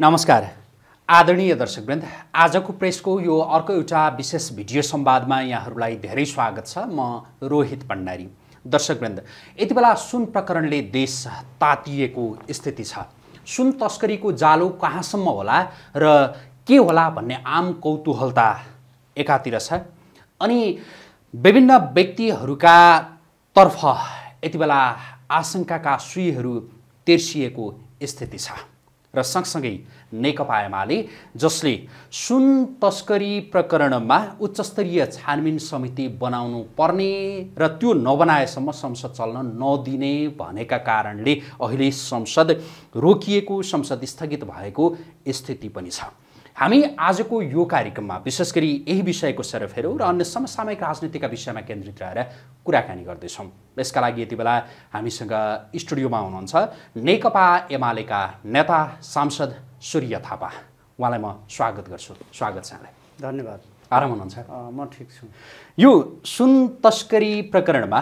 नमस्कार आदरणीय दर्शकवृन्द आजको प्रेसको यो अर्को एउटा विशेष भिडियो संवादमा यहाँहरूलाई धेरै स्वागत छ म रोहित भण्डारी दर्शकवृन्द यति बेला सुन प्रकरणले देश तातिएको स्थिति छ सुन तस्करीको जालो कहाँसम्म होला र के होला भन्ने आम कौतुहलता एकातिर छ अनि विभिन्न व्यक्तिहरूका तर्फ यति बेला आशङ्काका सुईहरू तेर्सिएको स्थिति छ र सँगसँगै नेकपा एमाले जसले सुन तस्करी प्रकरणमा उच्चस्तरीय छानबिन समिति बनाउनु पर्ने र त्यो नबनाएसम्म संसद चल्न नदिने भनेका कारणले अहिले संसद रोकिएको संसद स्थगित भएको स्थिति पनि छ हामी आजको यो कार्यक्रममा विशेष गरी यही विषयको सरफहरू र अन्य समसामयिक राजनीतिका विषयमा केन्द्रित रहेर कुराकानी गर्दैछौँ यसका लागि यति बेला हामीसँग स्टुडियोमा हुनुहुन्छ नेकपा एमालेका नेता सांसद सूर्य थापा उहाँलाई म स्वागत गर्छु स्वागत छ यहाँलाई धन्यवाद आराम हुनुहुन्छ म ठिक छु यो सुन तस्करी प्रकरणमा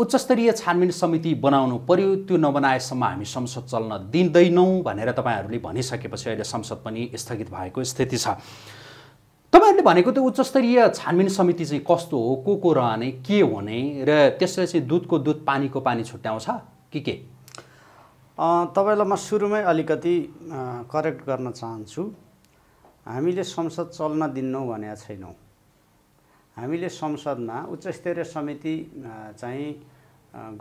उच्चस्तरीय छानबिन समिति बनाउनु पर्यो त्यो नबनाएसम्म हामी संसद चल्न दिँदैनौँ भनेर तपाईँहरूले भनिसकेपछि अहिले संसद पनि स्थगित भएको स्थिति छ तपाईँहरूले भनेको त्यो उच्चस्तरीय छानबिन समिति चाहिँ कस्तो हो को को रहने के हुने र त्यसले चाहिँ दुधको दुध पानीको पानी छुट्याउँछ कि के तपाईँलाई म सुरुमै अलिकति करेक्ट गर्न चाहन्छु हामीले संसद चल्न दिन्नौँ भनेका छैनौँ हामीले संसदमा उच्चस्तरीय समिति चाहिँ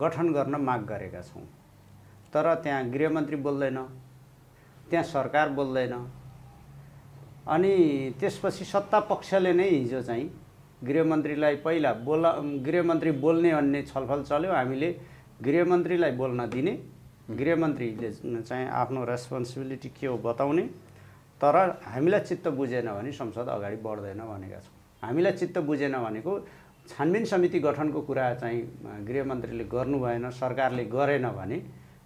गठन गर्न माग गरेका छौँ तर त्यहाँ गृहमन्त्री बोल्दैन त्यहाँ सरकार बोल्दैन अनि त्यसपछि सत्ता पक्षले नै हिजो चाहिँ गृहमन्त्रीलाई पहिला बोला गृहमन्त्री बोल्ने भन्ने छलफल चल्यो हामीले गृहमन्त्रीलाई बोल्न दिने गृहमन्त्रीले चाहिँ आफ्नो रेस्पोन्सिबिलिटी के हो बताउने तर हामीलाई चित्त बुझेन भने संसद अगाडि बढ्दैन भनेका छौँ हामीलाई चित्त बुझेन भनेको छानबिन समिति गठनको कुरा चाहिँ गृहमन्त्रीले गर्नु भएन सरकारले गरेन भने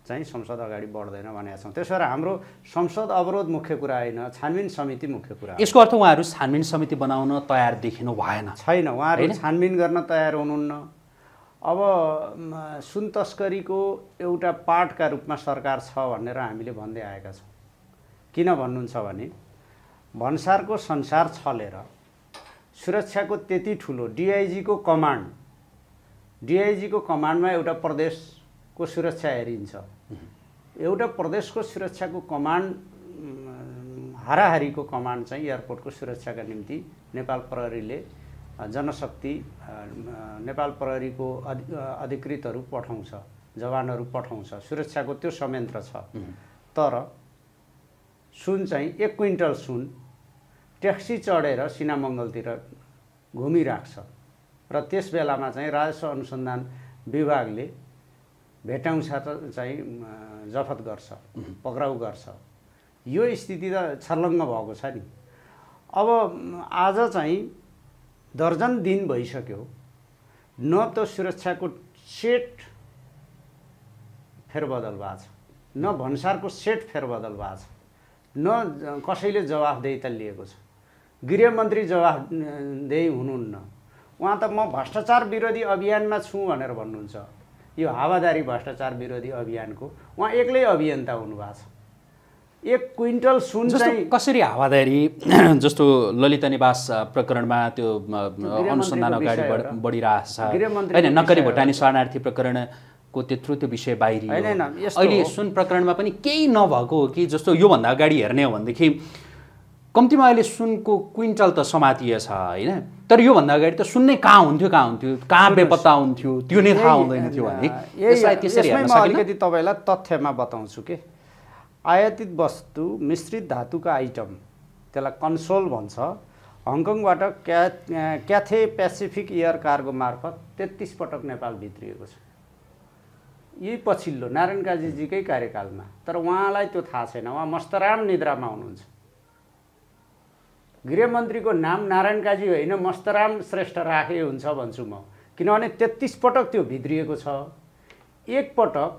चाहिँ संसद अगाडि बढ्दैन भनेका छौँ त्यसो भएर हाम्रो संसद अवरोध मुख्य कुरा होइन छानबिन समिति मुख्य कुरा यसको अर्थ उहाँहरू छानबिन समिति बनाउन तयार देखिनु भएन छैन उहाँहरू छानबिन गर्न तयार हुनुहुन्न अब सुन तस्करीको एउटा पार्टका रूपमा सरकार छ भनेर हामीले भन्दै आएका छौँ किन भन्नुहुन्छ भने भन्सारको संसार छलेर सुरक्षाको त्यति ठुलो डिआइजीको कमान्ड डिआइजीको कमान्डमा एउटा प्रदेशको सुरक्षा हेरिन्छ एउटा प्रदेशको सुरक्षाको कमान्ड हाराहारीको कमान्ड चाहिँ एयरपोर्टको सुरक्षाका निम्ति नेपाल प्रहरीले जनशक्ति नेपाल प्रहरीको अधिकृतहरू पठाउँछ जवानहरू पठाउँछ सुरक्षाको त्यो संयन्त्र छ तर सुन चाहिँ एक क्विन्टल सुन ट्याक्सी चढेर सिनामङ्गलतिर घुमिराख्छ र त्यस बेलामा चाहिँ राजस्व अनुसन्धान विभागले भेटाउँछा चाहिँ जफत गर्छ पक्राउ गर्छ यो स्थिति त छर्लङ्ग भएको छ नि अब आज चाहिँ दर्जन दिन भइसक्यो न त सुरक्षाको सेट फेरबदल भएको छ न भन्सारको सेट फेरबदल भएको छ न कसैले जवाफदेही त लिएको छ गृहमन्त्री जवाफदेही हुनुहुन्न उहाँ त म भ्रष्टाचार विरोधी अभियानमा छु भनेर भन्नुहुन्छ यो हावादारी भ्रष्टाचार विरोधी अभियानको उहाँ एक्लै अभियन्ता हुनुभएको छ एक क्विन्टल सुन चाहिँ कसरी हावादारी जस्तो ललिता निवास प्रकरणमा त्यो अनुसन्धान अगाडि बढिरहेको छ होइन नक्करी भुटानी शरणार्थी प्रकरणको त्यत्रो त्यो विषय होइन अहिले सुन प्रकरणमा पनि केही नभएको हो कि जस्तो योभन्दा अगाडि हेर्ने हो भनेदेखि कम्तीमा अहिले सुनको क्विन्टल त समातिएछ होइन तर योभन्दा अगाडि त सुन नै कहाँ हुन्थ्यो कहाँ हुन्थ्यो कहाँ बेपत्ता हुन्थ्यो त्यो नै थाहा हुँदैन थियो भने अलिकति तपाईँलाई तथ्यमा बताउँछु के आयातित वस्तु मिश्रित धातुको आइटम त्यसलाई कन्सोल भन्छ हङकङबाट क्या क्याथे पेसिफिक एयर कार्गो मार्फत तेत्तिस पटक नेपाल भित्रिएको छ यही पछिल्लो नारायण काजीजीकै कार्यकालमा तर उहाँलाई त्यो थाहा छैन उहाँ मस्तराम निद्रामा हुनुहुन्छ गृहमन्त्रीको नाम नारायण काजी होइन मस्तराम श्रेष्ठ राखे हुन्छ भन्छु म किनभने तेत्तिस पटक त्यो भित्रिएको छ एकपटक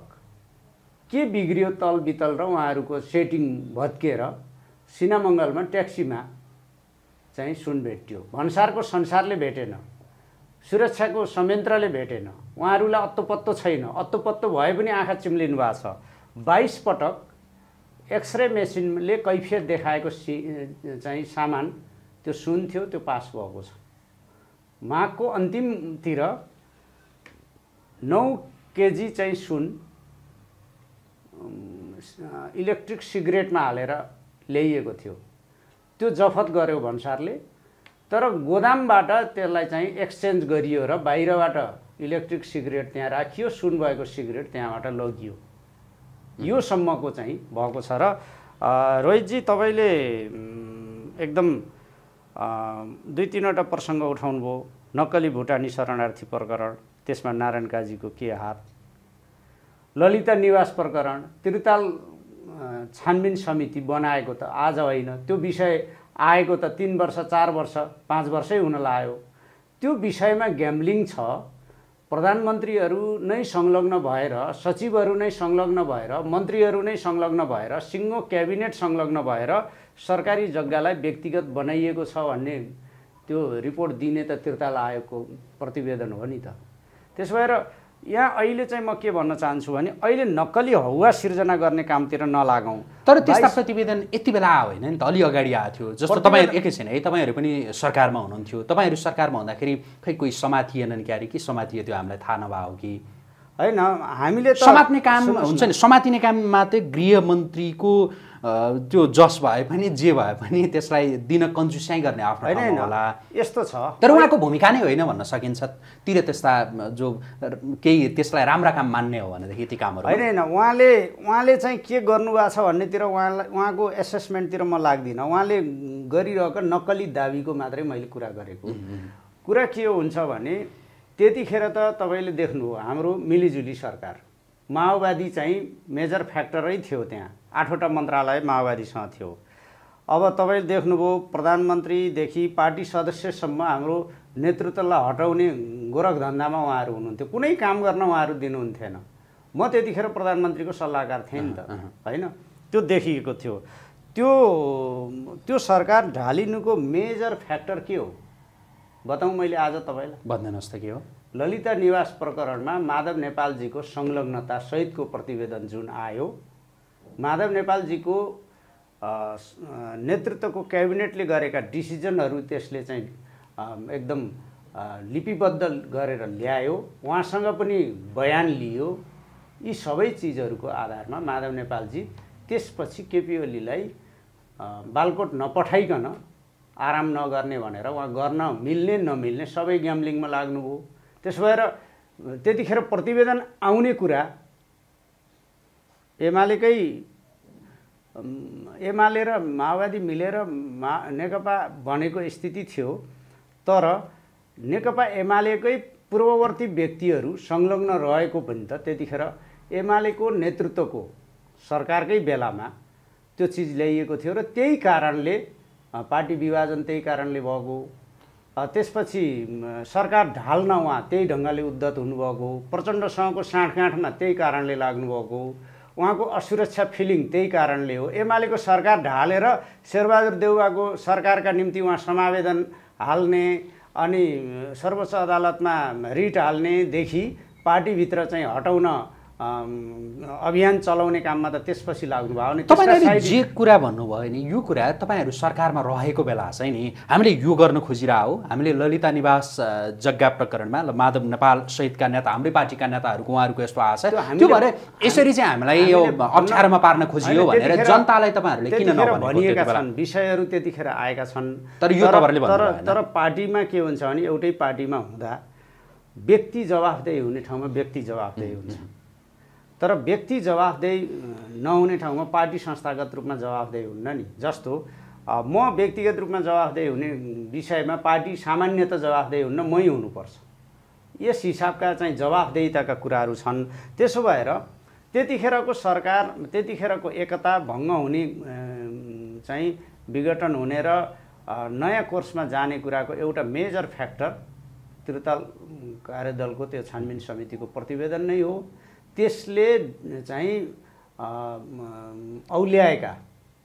के बिग्रियो तल बितल र उहाँहरूको सेटिङ भत्किएर सिनामङ्गलमा ट्याक्सीमा चाहिँ सुन भेट्यो भन्सारको संसारले भेटेन सुरक्षाको संयन्त्रले भेटेन उहाँहरूलाई अत्तोपत्तो छैन अत्तोपत्तो भए पनि आँखा चिम्लिनु भएको छ बाइस पटक एक्सरे मेसिनले कैफियत देखाएको सि चाहिँ सामान त्यो सुन थियो त्यो पास भएको छ माघको अन्तिमतिर नौ केजी चाहिँ सुन इलेक्ट्रिक सिगरेटमा हालेर ल्याइएको थियो त्यो जफत गर्यो भन्सारले तर गोदामबाट त्यसलाई चाहिँ एक्सचेन्ज गरियो र बाहिरबाट इलेक्ट्रिक सिगरेट त्यहाँ राखियो सुन भएको सिगरेट त्यहाँबाट लगियो योसम्मको चाहिँ भएको छ र रोहितजी तपाईँले एकदम दुई तिनवटा प्रसङ्ग उठाउनुभयो नक्कली भुटानी शरणार्थी प्रकरण त्यसमा नारायण काजीको के हात ललिता निवास प्रकरण त्रिताल छानबिन समिति बनाएको त आज होइन त्यो विषय आएको त तिन वर्ष चार वर्ष पाँच वर्षै हुन लाग्यो त्यो विषयमा ग्याम्लिङ छ प्रधानमन्त्रीहरू नै संलग्न भएर सचिवहरू नै संलग्न भएर मन्त्रीहरू नै संलग्न भएर सिङ्गो क्याबिनेट संलग्न भएर सरकारी जग्गालाई व्यक्तिगत बनाइएको छ भन्ने त्यो रिपोर्ट दिने त त्रिताल आयोगको प्रतिवेदन हो नि त त्यसो भएर यहाँ अहिले चाहिँ म के भन्न चाहन्छु भने अहिले नक्कली हौवा सिर्जना गर्ने कामतिर नलागौँ तर त्यस्ता प्रतिवेदन यति बेला आयो होइन नि त अलि अगाडि आएको थियो जस्तो तपाईँहरू एकैछिन है तपाईँहरू पनि सरकारमा हुनुहुन्थ्यो तपाईँहरू सरकारमा हुँदाखेरि खै कोही समातिएनन् क्यारे कि समातियो त्यो हामीलाई थाहा नभए हो कि होइन हामीले समात्ने काम हुन्छ नि समातिने काममा चाहिँ गृहमन्त्रीको त्यो जस भए पनि जे भए पनि त्यसलाई दिन कन्जुस्याइ गर्ने आफ्नो होला यस्तो छ तर उहाँको भूमिका नै होइन भन्न सकिन्छ तिर त्यस्ता जो केही त्यसलाई राम्रा काम मान्ने हो भनेदेखि ती कामहरू होइन होइन उहाँले उहाँले चाहिँ के गर्नुभएको छ भन्नेतिर उहाँलाई उहाँको एसेसमेन्टतिर म लाग्दिनँ उहाँले गरिरहेको नक्कली दाबीको मात्रै मैले कुरा गरेको कुरा के हुन्छ भने त्यतिखेर त तपाईँले देख्नुभयो हाम्रो मिलिजुली सरकार माओवादी चाहिँ मेजर फ्याक्टरै थियो त्यहाँ आठवटा मन्त्रालय माओवादीसँग थियो अब तपाईँले देख्नुभयो प्रधानमन्त्रीदेखि पार्टी सदस्यसम्म हाम्रो नेतृत्वलाई हटाउने गोरखधन्दामा उहाँहरू हुनुहुन्थ्यो कुनै काम गर्न उहाँहरू दिनुहुन्थेन म त्यतिखेर प्रधानमन्त्रीको सल्लाहकार थिएँ नि त होइन त्यो देखिएको थियो त्यो त्यो सरकार ढालिनुको मेजर फ्याक्टर के हो बताउँ मैले आज तपाईँलाई भनिदिनुहोस् त के हो ललिता निवास प्रकरणमा माधव नेपालजीको संलग्नता सहितको प्रतिवेदन जुन आयो माधव नेपालजीको नेतृत्वको क्याबिनेटले गरेका डिसिजनहरू त्यसले चाहिँ एकदम लिपिबद्ध गरेर ल्यायो उहाँसँग पनि बयान लियो यी सबै चिजहरूको आधारमा माधव नेपालजी त्यसपछि केपी ओलीलाई बालकोट नपठाइकन आराम नगर्ने भनेर उहाँ गर्न मिल्ने नमिल्ने सबै ग्याम्लिङमा लाग्नुभयो त्यसो भएर त्यतिखेर प्रतिवेदन आउने कुरा एमालेकै एमाले र माओवादी मिलेर मा नेकपा भनेको स्थिति थियो तर नेकपा एमालेकै पूर्ववर्ती व्यक्तिहरू संलग्न रहेको पनि त त्यतिखेर एमालेको नेतृत्वको सरकारकै बेलामा त्यो चिज ल्याइएको थियो र त्यही कारणले पार्टी विभाजन त्यही कारणले भएको त्यसपछि सरकार ढाल्न उहाँ त्यही ढङ्गले उद्धत हुनुभएको प्रचण्डसँगको साँठगाँठमा त्यही कारणले लाग्नुभएको उहाँको असुरक्षा फिलिङ त्यही कारणले हो एमालेको सरकार ढालेर शेरबहादुर देउवाको सरकारका निम्ति उहाँ समावेदन हाल्ने अनि सर्वोच्च अदालतमा रिट हाल्नेदेखि पार्टीभित्र चाहिँ हटाउन अभियान चलाउने काममा त त्यसपछि लाग्नुभयो अनि तपाईँले जे कुरा भन्नुभयो नि यो कुरा तपाईँहरू सरकारमा रहेको बेला चाहिँ नि हामीले यो गर्न खोजिरहेको हो हामीले ललिता निवास जग्गा प्रकरणमा माधव नेपाल सहितका नेता हाम्रै पार्टीका नेताहरूको उहाँहरूको यस्तो आशा त्यो भएर यसरी चाहिँ हामीलाई यो अप्ठ्यारोमा पार्न खोजियो भनेर जनतालाई तपाईँहरूले किन भनिएका छन् विषयहरू त्यतिखेर आएका छन् तर यो तपाईँहरूले तर पार्टीमा के हुन्छ भने एउटै पार्टीमा हुँदा व्यक्ति जवाफदेही हुने ठाउँमा व्यक्ति जवाफदेही हुन्छ तर व्यक्ति जवाफदेही नहुने ठाउँमा पार्टी संस्थागत रूपमा जवाफदेही हुन्न नि जस्तो म व्यक्तिगत रूपमा जवाफदेही हुने विषयमा पार्टी सामान्यत जवाफदेही हुन्न मै हुनुपर्छ यस हिसाबका चाहिँ जवाफदेहिताका कुराहरू छन् त्यसो भएर त्यतिखेरको सरकार त्यतिखेरको एकता भङ्ग हुने चाहिँ विघटन हुने र नयाँ कोर्समा जाने कुराको एउटा मेजर फ्याक्टर त्रिताल कार्यदलको त्यो छानबिन समितिको प्रतिवेदन नै हो त्यसले चाहिँ औल्याएका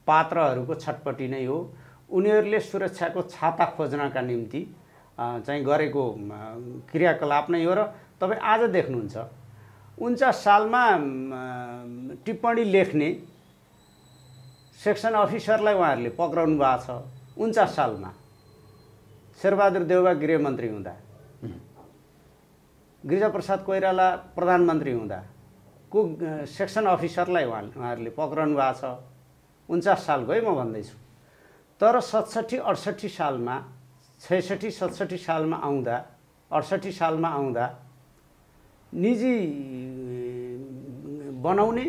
पात्रहरूको छटपट्टि नै हो उनीहरूले सुरक्षाको छाता खोज्नका निम्ति चाहिँ गरेको क्रियाकलाप नै हो र तपाईँ आज देख्नुहुन्छ उन्चास सालमा टिप्पणी लेख्ने सेक्सन अफिसरलाई उहाँहरूले पक्राउनु भएको छ उन्चास सालमा शेरबहादुर देउवा गृहमन्त्री हुँदा गिरिजाप्रसाद कोइराला प्रधानमन्त्री हुँदा को सेक्सन अफिसरलाई उहाँ उहाँहरूले पक्राउनु भएको छ उन्चास सालकै म भन्दैछु तर सतसठी अडसट्ठी सालमा छैसठी सत्सठी सालमा आउँदा अडसट्ठी सालमा आउँदा निजी बनाउने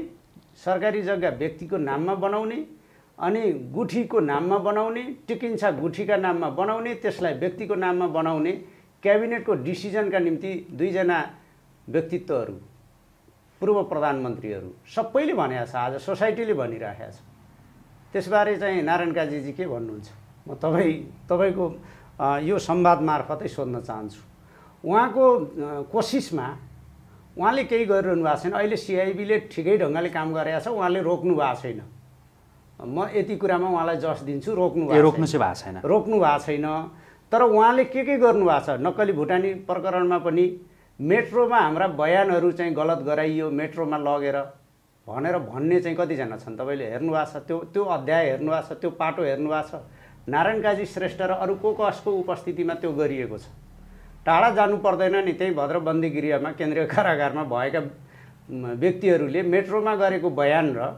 सरकारी जग्गा व्यक्तिको नाममा बनाउने अनि गुठीको नाममा बनाउने टिकिन्छा गुठीका नाममा बनाउने त्यसलाई व्यक्तिको नाममा बनाउने क्याबिनेटको डिसिजनका निम्ति दुईजना व्यक्तित्वहरू पूर्व प्रधानमन्त्रीहरू सबैले भनेको छ आज सोसाइटीले भनिराखेको छ त्यसबारे चाहिँ नारायण काजीजी के भन्नुहुन्छ म तपाईँ तपाईँको यो संवाद मार्फतै सोध्न चाहन्छु उहाँको कोसिसमा उहाँले केही गरिरहनु भएको छैन अहिले सिआइबीले ठिकै ढङ्गले काम गरेका छ उहाँले रोक्नु भएको छैन म यति कुरामा उहाँलाई जस दिन्छु रोक्नु रोक्नु चाहिँ भएको छैन रोक्नु भएको छैन तर उहाँले के के गर्नुभएको छ नक्कली भुटानी प्रकरणमा पनि मेट्रोमा हाम्रा बयानहरू चाहिँ गलत गराइयो मेट्रोमा लगेर भनेर भन्ने चाहिँ कतिजना छन् तपाईँले हेर्नुभएको छ त्यो त्यो अध्याय हेर्नुभएको छ त्यो पाटो हेर्नुभएको छ नारायण काजी श्रेष्ठ र अरू को कसको उपस्थितिमा त्यो गरिएको छ टाढा जानु पर्दैन नि त्यही भद्र गृहमा केन्द्रीय कारागारमा भएका व्यक्तिहरूले मेट्रोमा गरेको बयान र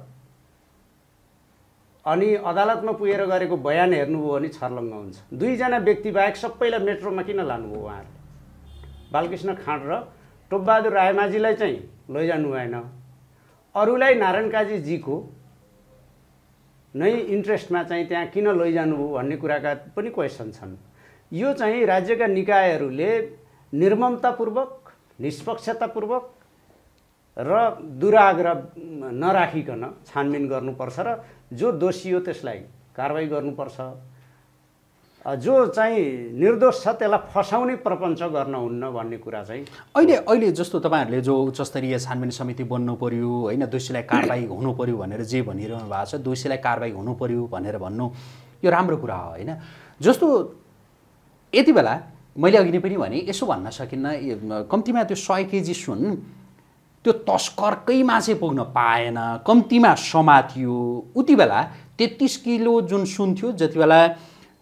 अनि अदालतमा पुगेर गरेको बयान हेर्नुभयो भने छर्लङ्ग हुन्छ दुईजना व्यक्ति बाहेक सबैलाई मेट्रोमा किन लानुभयो उहाँहरूले बालकृष्ण खाँड र टोपबहादुर रायमाझीलाई चाहिँ लैजानु भएन अरूलाई नारायण काजीजीको नै इन्ट्रेस्टमा चाहिँ त्यहाँ किन लैजानुभयो भन्ने कुराका पनि क्वेसन छन् यो चाहिँ राज्यका निकायहरूले निर्ममतापूर्वक निष्पक्षतापूर्वक र दुराग्रह नराखिकन छानबिन गर्नुपर्छ र जो दोषी हो त्यसलाई कारवाही गर्नुपर्छ जो चाहिँ निर्दोष छ त्यसलाई फसाउने प्रपञ्च गर्न हुन्न भन्ने कुरा चाहिँ अहिले अहिले जस्तो तपाईँहरूले जो उच्चस्तरीय छानबिन समिति बन्नु पऱ्यो होइन दोषीलाई कारवाही हुनु पऱ्यो भनेर जे भनिरहनु भएको छ दोषीलाई कारवाही हुनु पऱ्यो भनेर भन्नु यो राम्रो कुरा हो होइन जस्तो यति बेला मैले अघि नै पनि भने यसो भन्न सकिन्न कम्तीमा त्यो सय केजी सुन त्यो तस्करकै चाहिँ पुग्न पाएन कम्तीमा समातियो उति बेला तेत्तिस किलो जुन सुन थियो जति बेला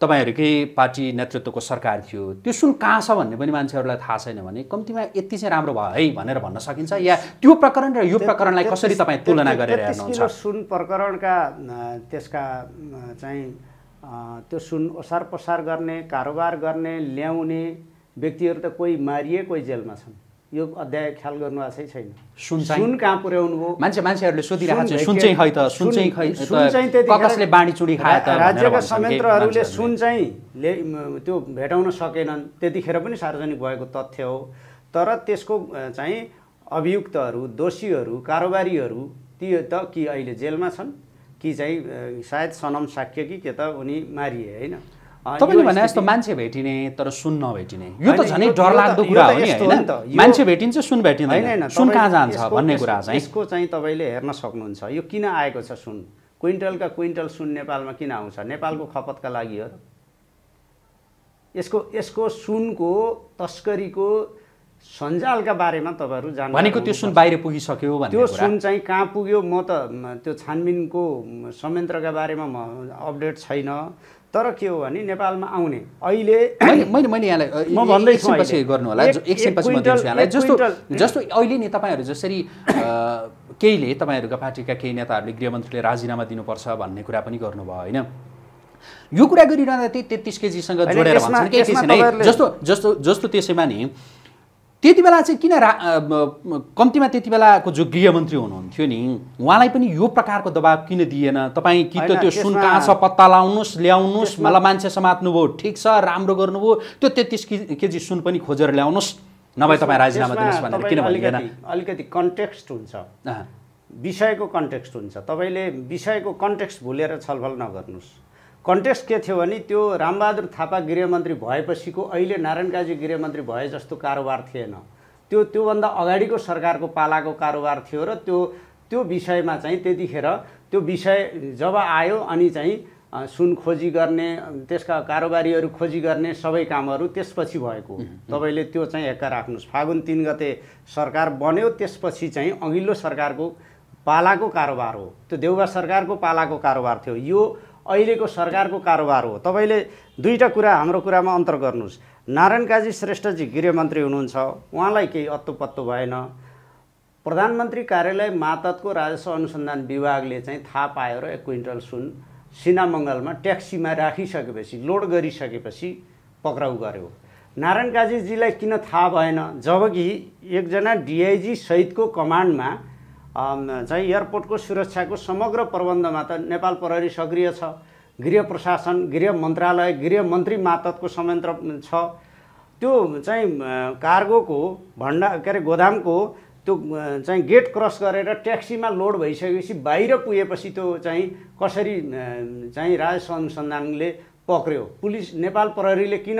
तपाईँहरूकै पार्टी नेतृत्वको सरकार थियो त्यो सुन कहाँ छ भन्ने पनि मान्छेहरूलाई थाहा छैन भने कम्तीमा यति चाहिँ राम्रो भयो है भनेर भन्न सकिन्छ या त्यो प्रकरण र यो प्रकरणलाई कसरी तपाईँ तुलना गरेर हेर्नुहुन्छ सुन प्रकरणका त्यसका चाहिँ त्यो सुन ओसार पसार गर्ने कारोबार गर्ने ल्याउने व्यक्तिहरू त कोही मारिए कोही जेलमा छन् यो अध्याय ख्याल गर्नु आशै छैन सुन सुन कहाँ पुर्याउनु भयो मान्छे मान्छेहरूले सोधिरहेको छ सुन चाहिँ खै त सुन चाहिँ खै सुन चाहिँ कसले चुडी खाए त राज्यका संयन्त्रहरूले सुन चाहिँ ले त्यो भेटाउन सकेनन् त्यतिखेर पनि सार्वजनिक भएको तथ्य हो तर त्यसको चाहिँ अभियुक्तहरू दोषीहरू कारोबारीहरू ती त कि अहिले जेलमा छन् कि चाहिँ सायद सनम साक्य कि के त उनी मारिए होइन तपाईँले भने जस्तो मान्छे भेटिने तर सुन नभेटिने यो त झनै डरलाग्दो कुरा हो नि होइन मान्छे भेटिन्छ सुन भेटिँदैन सुन कहाँ जान्छ भन्ने कुरा चाहिँ यसको चाहिँ तपाईँले हेर्न सक्नुहुन्छ यो किन आएको छ सुन क्विन्टलका क्विन्टल सुन नेपालमा किन आउँछ नेपालको खपतका लागि हो यसको यसको सुनको तस्करीको सञ्जालका बारेमा तपाईँहरू जानु भनेको त्यो सुन बाहिर पुगिसक्यो त्यो सुन चाहिँ कहाँ पुग्यो म त त्यो छानबिनको संयन्त्रका बारेमा म अपडेट छैन तर के हो भने नेपालमा आउने अहिले मैले मैले यहाँलाई म भन्दैछु गर्नु होला एकछिनपछि म दिन्छु यहाँलाई जस्तो जस्तो अहिले नि तपाईँहरू जसरी केहीले तपाईँहरूका पार्टीका केही नेताहरूले गृहमन्त्रीले राजीनामा दिनुपर्छ भन्ने कुरा पनि गर्नुभयो होइन यो कुरा गरिरहँदा त्यही तेत्तिस केजीसँग जोडेर भन्छन् जस्तो जस्तो जस्तो त्यसैमा नि त्यति बेला चाहिँ किन रा कम्तीमा त्यति बेलाको जो गृहमन्त्री हुनुहुन्थ्यो नि उहाँलाई पनि यो प्रकारको दबाब किन दिएन तपाईँ कि त त्यो सुन कहाँ छ पत्ता लाउनुहोस् ल्याउनुहोस् मलाई मान्छे समात्नुभयो ठिक छ राम्रो गर्नुभयो त्यो तेत्तिस केजी सुन पनि खोजेर ल्याउनुहोस् नभए तपाईँ राजीनामा दिनुहोस् भनेर किन भनिएन अलिकति कन्टेक्स्ट हुन्छ विषयको कन्टेक्स्ट हुन्छ तपाईँले विषयको कन्टेक्स्ट भुलेर छलफल नगर्नुहोस् कन्टेस्ट के थियो भने त्यो रामबहादुर थापा गृहमन्त्री भएपछिको अहिले नारायण काजी गृहमन्त्री भए जस्तो कारोबार थिएन त्यो त्योभन्दा अगाडिको सरकारको पालाको कारोबार थियो र त्यो त्यो विषयमा चाहिँ त्यतिखेर त्यो विषय जब आयो अनि चाहिँ सुन खोजी गर्ने त्यसका कारोबारीहरू खोजी गर्ने सबै कामहरू त्यसपछि भएको तपाईँले त्यो चाहिँ हेक्का राख्नुहोस् फागुन तिन गते सरकार बन्यो त्यसपछि चाहिँ अघिल्लो सरकारको पालाको कारोबार हो त्यो देउबा सरकारको पालाको कारोबार थियो यो अहिलेको सरकारको कारोबार हो तपाईँले दुईवटा कुरा हाम्रो कुरामा अन्तर गर्नुहोस् नारायण काजी श्रेष्ठजी गृहमन्त्री हुनुहुन्छ उहाँलाई केही अत्तोपत्तो भएन प्रधानमन्त्री कार्यालय मातको राजस्व अनुसन्धान विभागले चाहिँ थाहा पायो र एक क्विन्टल सुन सिनामङ्गलमा ट्याक्सीमा राखिसकेपछि लोड गरिसकेपछि पक्राउ गर्यो नारायण काजीजीलाई किन थाहा भएन जबकि एकजना डिआइजी सहितको कमान्डमा चाहिँ एयरपोर्टको सुरक्षाको समग्र प्रबन्धमा त नेपाल प्रहरी सक्रिय छ गृह प्रशासन गृह मन्त्रालय गृह मन्त्री मातत्को संयन्त्र छ त्यो चाहिँ कार्गोको भण्डा के अरे गोदामको त्यो चाहिँ गेट क्रस गरेर ट्याक्सीमा लोड भइसकेपछि बाहिर पुगेपछि त्यो चाहिँ कसरी चाहिँ राजस्व अनुसन्धानले पक्र्यो पुलिस नेपाल प्रहरीले किन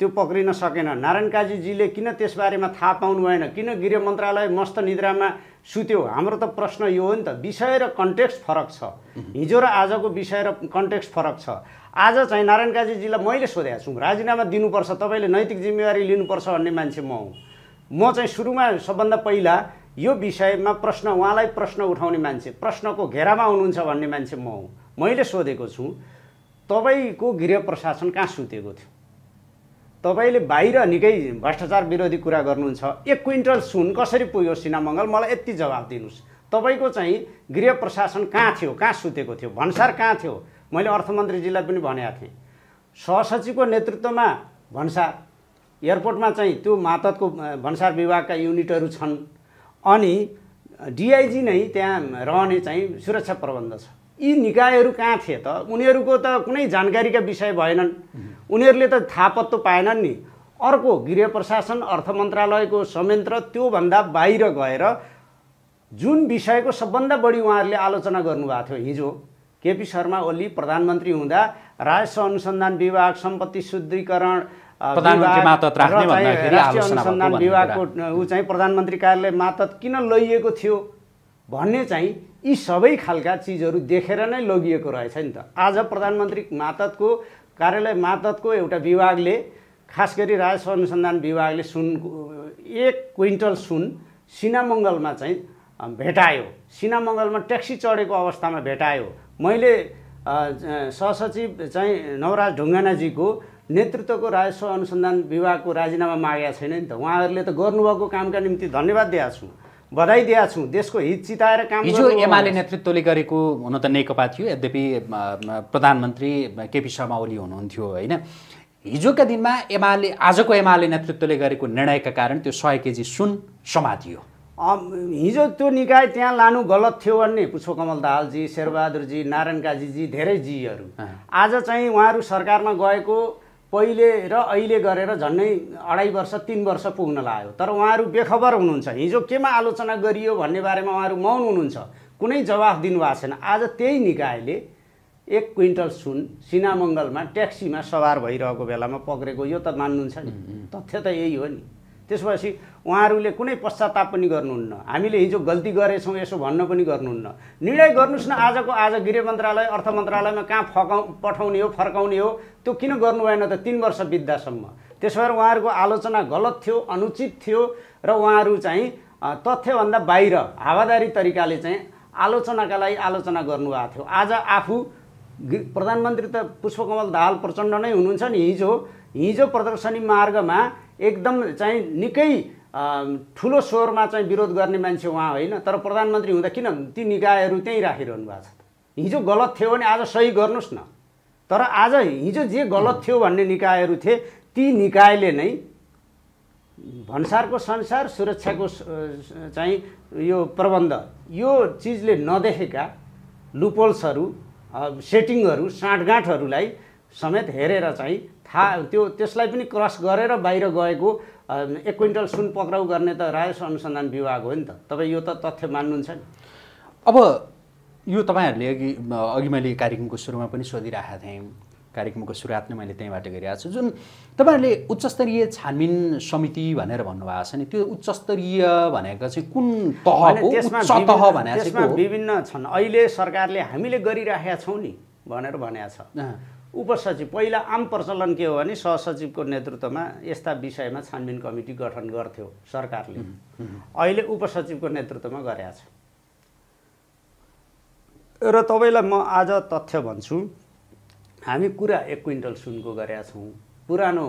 त्यो पक्रिन सकेन नारायण काजीजीले किन त्यसबारेमा थाहा पाउनु भएन किन गृह मन्त्रालय मस्त निद्रामा सुत्यो हाम्रो त प्रश्न यो हो नि त विषय र कन्टेक्स्ट फरक छ हिजो र आजको विषय र कन्टेक्स्ट फरक छ आज चाहिँ नारायण काजीजीलाई मैले सोधेको छु राजीनामा दिनुपर्छ तपाईँले नैतिक जिम्मेवारी लिनुपर्छ भन्ने मान्छे म हुँ म चाहिँ सुरुमा सबभन्दा पहिला यो विषयमा प्रश्न उहाँलाई प्रश्न उठाउने मान्छे प्रश्नको घेरामा हुनुहुन्छ भन्ने मान्छे म हुँ मैले सोधेको छु तपाईँको गृह प्रशासन कहाँ सुतेको थियो तपाईँले बाहिर निकै भ्रष्टाचार विरोधी कुरा गर्नुहुन्छ एक क्विन्टल सुन कसरी पुग्यो सिनामङ्गल मलाई यति जवाब दिनुहोस् तपाईँको चाहिँ गृह प्रशासन कहाँ थियो कहाँ सुतेको थियो भन्सार कहाँ थियो मैले अर्थमन्त्रीजीलाई पनि भनेको थिएँ सहसचिवको नेतृत्वमा भन्सार एयरपोर्टमा चाहिँ त्यो मातको भन्सार विभागका युनिटहरू छन् अनि डिआइजी नै त्यहाँ रहने चाहिँ सुरक्षा प्रबन्ध छ यी निकायहरू कहाँ थिए त उनीहरूको त कुनै जानकारीका विषय भएनन् उनीहरूले त थाहा पत्तो पाएनन् नि अर्को गृह प्रशासन अर्थ मन्त्रालयको संयन्त्र त्योभन्दा बाहिर गएर जुन विषयको सबभन्दा बढी उहाँहरूले आलोचना गर्नुभएको थियो हिजो केपी शर्मा ओली प्रधानमन्त्री हुँदा राजस्व अनुसन्धान विभाग सम्पत्ति शुद्धिकरण राष्ट्रिय अनुसन्धान विभागको ऊ चाहिँ प्रधानमन्त्री कार्यालय मातत किन लैएको थियो भन्ने चाहिँ यी सबै खालका चिजहरू देखेर नै लगिएको रहेछ नि त आज प्रधानमन्त्री मातहतको कार्यालय मातहतको एउटा विभागले खास गरी राजस्व अनुसन्धान विभागले सुन एक क्विन्टल सुन सिनामङ्गलमा चाहिँ भेटायो सिनामङ्गलमा ट्याक्सी चढेको अवस्थामा भेटायो मैले सहसचिव चाहिँ नवराज ढुङ्गानाजीको नेतृत्वको राजस्व अनुसन्धान विभागको राजीनामा मागेका छैन नि त उहाँहरूले त गर्नुभएको कामका निम्ति धन्यवाद दिएको छु बधाइदिएका छौँ देशको हित चिताएर काम हिजो एमाले नेतृत्वले गरेको हुन त नेकपा थियो यद्यपि प्रधानमन्त्री केपी शर्मा ओली हुनुहुन्थ्यो होइन हिजोका दिनमा एमाले आजको एमाले नेतृत्वले गरेको निर्णयका कारण त्यो सय केजी सुन समातियो हिजो त्यो निकाय त्यहाँ लानु गलत थियो भन्ने पुष्पकमल दाहालजी शेरबहादुरजी नारायण काजीजी धेरै जीहरू आज चाहिँ उहाँहरू सरकारमा गएको पहिले र अहिले गरेर झन्डै अढाई वर्ष तिन वर्ष पुग्न लाग्यो तर उहाँहरू बेखबर हुनुहुन्छ हिजो केमा आलोचना गरियो भन्ने बारेमा उहाँहरू मौन हुनुहुन्छ कुनै जवाफ दिनुभएको छैन आज त्यही निकायले एक क्विन्टल सुन सिनामङ्गलमा ट्याक्सीमा सवार भइरहेको बेलामा पक्रेको यो त मान्नुहुन्छ नि तथ्य त यही हो नि त्यसपछि उहाँहरूले कुनै पश्चाताप पनि गर्नुहुन्न हामीले हिजो गल्ती गरेछौँ यसो भन्न पनि गर्नुहुन्न निर्णय गर्नुहोस् न आजको आज गृह मन्त्रालय अर्थ मन्त्रालयमा कहाँ फकाउ पठाउने हो फर्काउने हो त्यो किन गर्नु भएन त तिन वर्ष बित्दासम्म त्यसो भएर उहाँहरूको आलोचना गलत थियो अनुचित थियो र उहाँहरू चाहिँ तथ्यभन्दा बाहिर हावादारी तरिकाले चाहिँ आलोचनाका लागि आलोचना गर्नुभएको थियो आज आफू प्रधानमन्त्री त पुष्पकमल दाहाल प्रचण्ड नै हुनुहुन्छ नि हिजो हिजो प्रदर्शनी मार्गमा एकदम चाहिँ निकै ठुलो स्वरमा चाहिँ विरोध गर्ने मान्छे उहाँ होइन तर प्रधानमन्त्री हुँदा किन ती निकायहरू त्यहीँ राखिरहनु भएको छ हिजो गलत थियो भने आज सही गर्नुहोस् न तर आज हिजो जे गलत थियो भन्ने निकायहरू थिए ती निकायले नै भन्सारको संसार सुरक्षाको चाहिँ यो प्रबन्ध यो चिजले नदेखेका लुपोल्सहरू सेटिङहरू साँठगाँठहरूलाई समेत हेरेर चाहिँ थाहा त्यो त्यसलाई पनि क्रस गरेर बाहिर गएको एक क्विन्टल सुन पक्राउ गर्ने त राजस्व अनुसन्धान विभाग हो नि त तपाईँ यो त तथ्य मान्नुहुन्छ नि अब यो तपाईँहरूले अघि अघि मैले कार्यक्रमको सुरुमा पनि सोधिरहेको थिएँ कार्यक्रमको सुरुवात नै मैले त्यहीँबाट गरिरहेको छु जुन तपाईँहरूले उच्चस्तरीय छानबिन समिति भनेर भन्नुभएको छ नि त्यो उच्चस्तरीय भनेको चाहिँ कुन तह भनेर विभिन्न छन् अहिले सरकारले हामीले गरिराखेका छौँ नि भनेर भनेको छ उपसचिव पहिला आम प्रचलन के हो भने सहसचिवको नेतृत्वमा यस्ता विषयमा छानबिन कमिटी गठन गर्थ्यो सरकारले अहिले उपसचिवको नेतृत्वमा गरेका छ र तपाईँलाई म आज तथ्य भन्छु हामी कुरा एक क्विन्टल सुनको गरेका छौँ पुरानो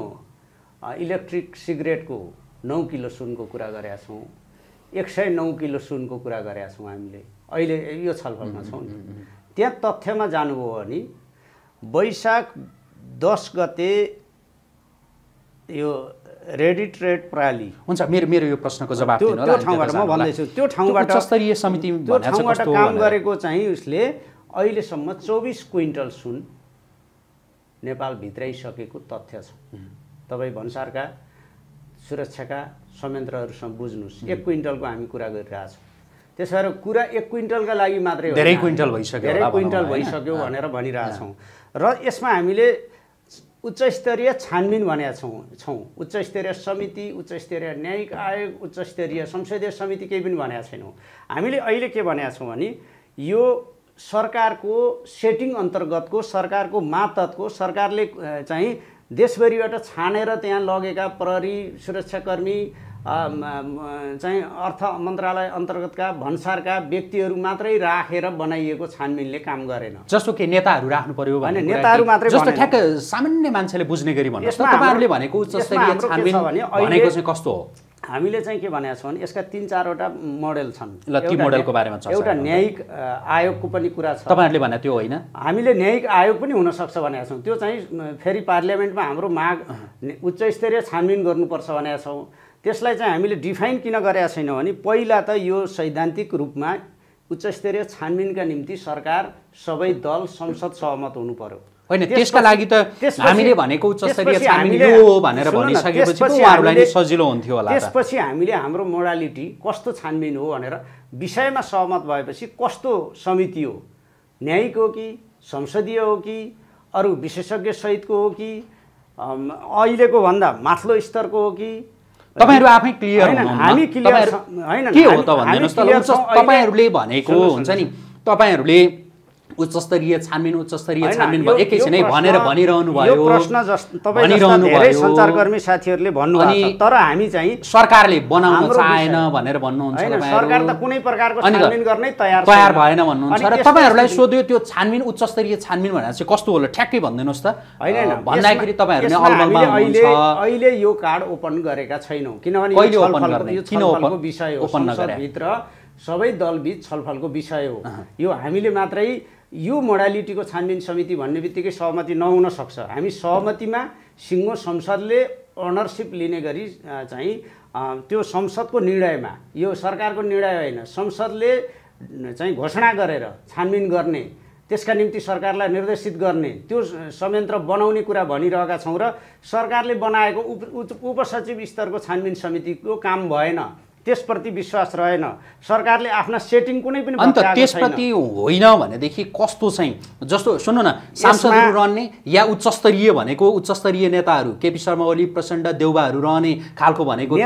इलेक्ट्रिक सिगरेटको नौ किलो सुनको कुरा गरेका छौँ एक सय नौ किलो सुनको कुरा गरेका छौँ हामीले अहिले यो छलफलमा छौँ नि त्यहाँ तथ्यमा जानुभयो भने वैशाख दस गते यो रेडी ट्रेड प्रणाली हुन्छ मेरो मेरो यो प्रश्नको जवाब त्यो त्यो ठाउँबाट म भन्दैछु त्यो ठाउँबाट स्तरीय समिति त्यो ठाउँबाट काम गरेको चाहिँ उसले अहिलेसम्म चौबिस क्विन्टल सुन नेपाल भित्राइसकेको तथ्य छ तपाईँ भन्सारका सुरक्षाका संयन्त्रहरूसँग बुझ्नुहोस् एक क्विन्टलको हामी कुरा गरिरहेछौँ त्यसो भएर कुरा एक क्विन्टलका लागि मात्रै धेरै क्विन्टल भइसक्यो धेरै क्विन्टल भइसक्यो भनेर भनिरहेछौँ र यसमा हामीले उच्च स्तरीय छानबिन भनेका छौँ छौँ उच्च स्तरीय समिति उच्च स्तरीय न्यायिक आयोग उच्च स्तरीय संसदीय समिति केही पनि भनेका छैनौँ हामीले अहिले के भनेका छौँ भने यो सरकारको सेटिङ अन्तर्गतको सरकारको मातत्को सरकारले चाहिँ देशभरिबाट छानेर त्यहाँ लगेका प्रहरी सुरक्षाकर्मी चाहिँ अर्थ मन्त्रालय अन्तर्गतका भन्सारका व्यक्तिहरू मात्रै राखेर बनाइएको छानबिनले काम गरेन जस्तो कि नेताहरू राख्नु पर्यो भने नेताहरू मात्रै जस्तो ठ्याक्कै सामान्य मान्छेले बुझ्ने गरी भन्नुहोस् तपाईँहरूले भनेको छानबिन भनेको चाहिँ कस्तो हो हामीले चाहिँ के भनेका छौँ भने यसका तिन चारवटा मोडेल छन् ल ती मोडेलको बारेमा एउटा न्यायिक आयोगको पनि कुरा छ तपाईँहरूले भने त्यो होइन हामीले न्यायिक आयोग पनि हुनसक्छ भनेका छौँ त्यो चाहिँ फेरि पार्लियामेन्टमा हाम्रो माग उच्च स्तरीय छानबिन गर्नुपर्छ भनेका छौँ त्यसलाई चाहिँ हामीले डिफाइन किन गरेका छैनौँ भने पहिला त यो सैद्धान्तिक रूपमा उच्चस्तरीय छानबिनका निम्ति सरकार सबै दल संसद सहमत हुनु पर्यो होइन त्यसका लागि त हामीले भनेको उच्चस्तरीय छानबिन यो भनेर भनिसकेपछि उहाँहरूलाई सजिलो हुन्थ्यो होला त्यसपछि हामीले हाम्रो मोडालिटी कस्तो छानबिन हो भनेर विषयमा सहमत भएपछि कस्तो समिति हो न्यायिक हो कि संसदीय हो कि अरू विशेषज्ञ सहितको हो कि अहिलेको भन्दा माथिल्लो स्तरको हो कि तपाईँहरू आफै क्लियर होइन तपाईँहरूले भनेको हुन्छ नि तपाईँहरूले उच्चस्तरीय छानबिन उच्चस्तरीय छानबिन भयो एकैछिनै भनेर भनिरहनु भयो प्रश्न भनिरहनु धेरै सञ्चारकर्मी साथीहरूले भन्नुभयो तर हामी चाहिँ सरकारले बनाउन चाहेन भनेर भन्नुहुन्छ सरकार त कुनै प्रकारको छानबिन गर्नै तयार तयार भएन भन्नुहुन्छ र तपाईँहरूलाई सोध्यो त्यो छानबिन उच्चस्तरीय छानबिन भनेर चाहिँ कस्तो होला ठ्याक्कै भनिदिनुहोस् त होइन भन्दाखेरि तपाईँहरू अलमलमा हुनुहुन्छ अहिले यो कार्ड ओपन गरेका छैनौँ किनभने कहिले ओपन गर्ने किन ओपन विषय हो ओपन नगरेभित्र सबै दलबिच छलफलको विषय हो यो हामीले मात्रै यो मोडालिटीको छानबिन समिति भन्ने बित्तिकै सहमति नहुन सक्छ हामी सहमतिमा सिङ्गो संसदले ओनरसिप लिने गरी चाहिँ त्यो संसदको निर्णयमा यो सरकारको निर्णय होइन संसदले चाहिँ घोषणा गरेर छानबिन गर्ने त्यसका निम्ति सरकारलाई निर्देशित गर्ने त्यो संयन्त्र बनाउने कुरा भनिरहेका छौँ र सरकारले बनाएको उप उपसचिव स्तरको छानबिन समितिको काम भएन त्यसप्रति विश्वास रहेन सरकारले आफ्ना सेटिङ कुनै पनि अन्त त्यसप्रति होइन भनेदेखि कस्तो चाहिँ जस्तो सुन्नु न सांसदहरू रहने या उच्चस्तरीय भनेको उच्चस्तरीय नेताहरू केपी शर्मा ओली प्रचण्ड देउबाहरू रहने खालको भनेको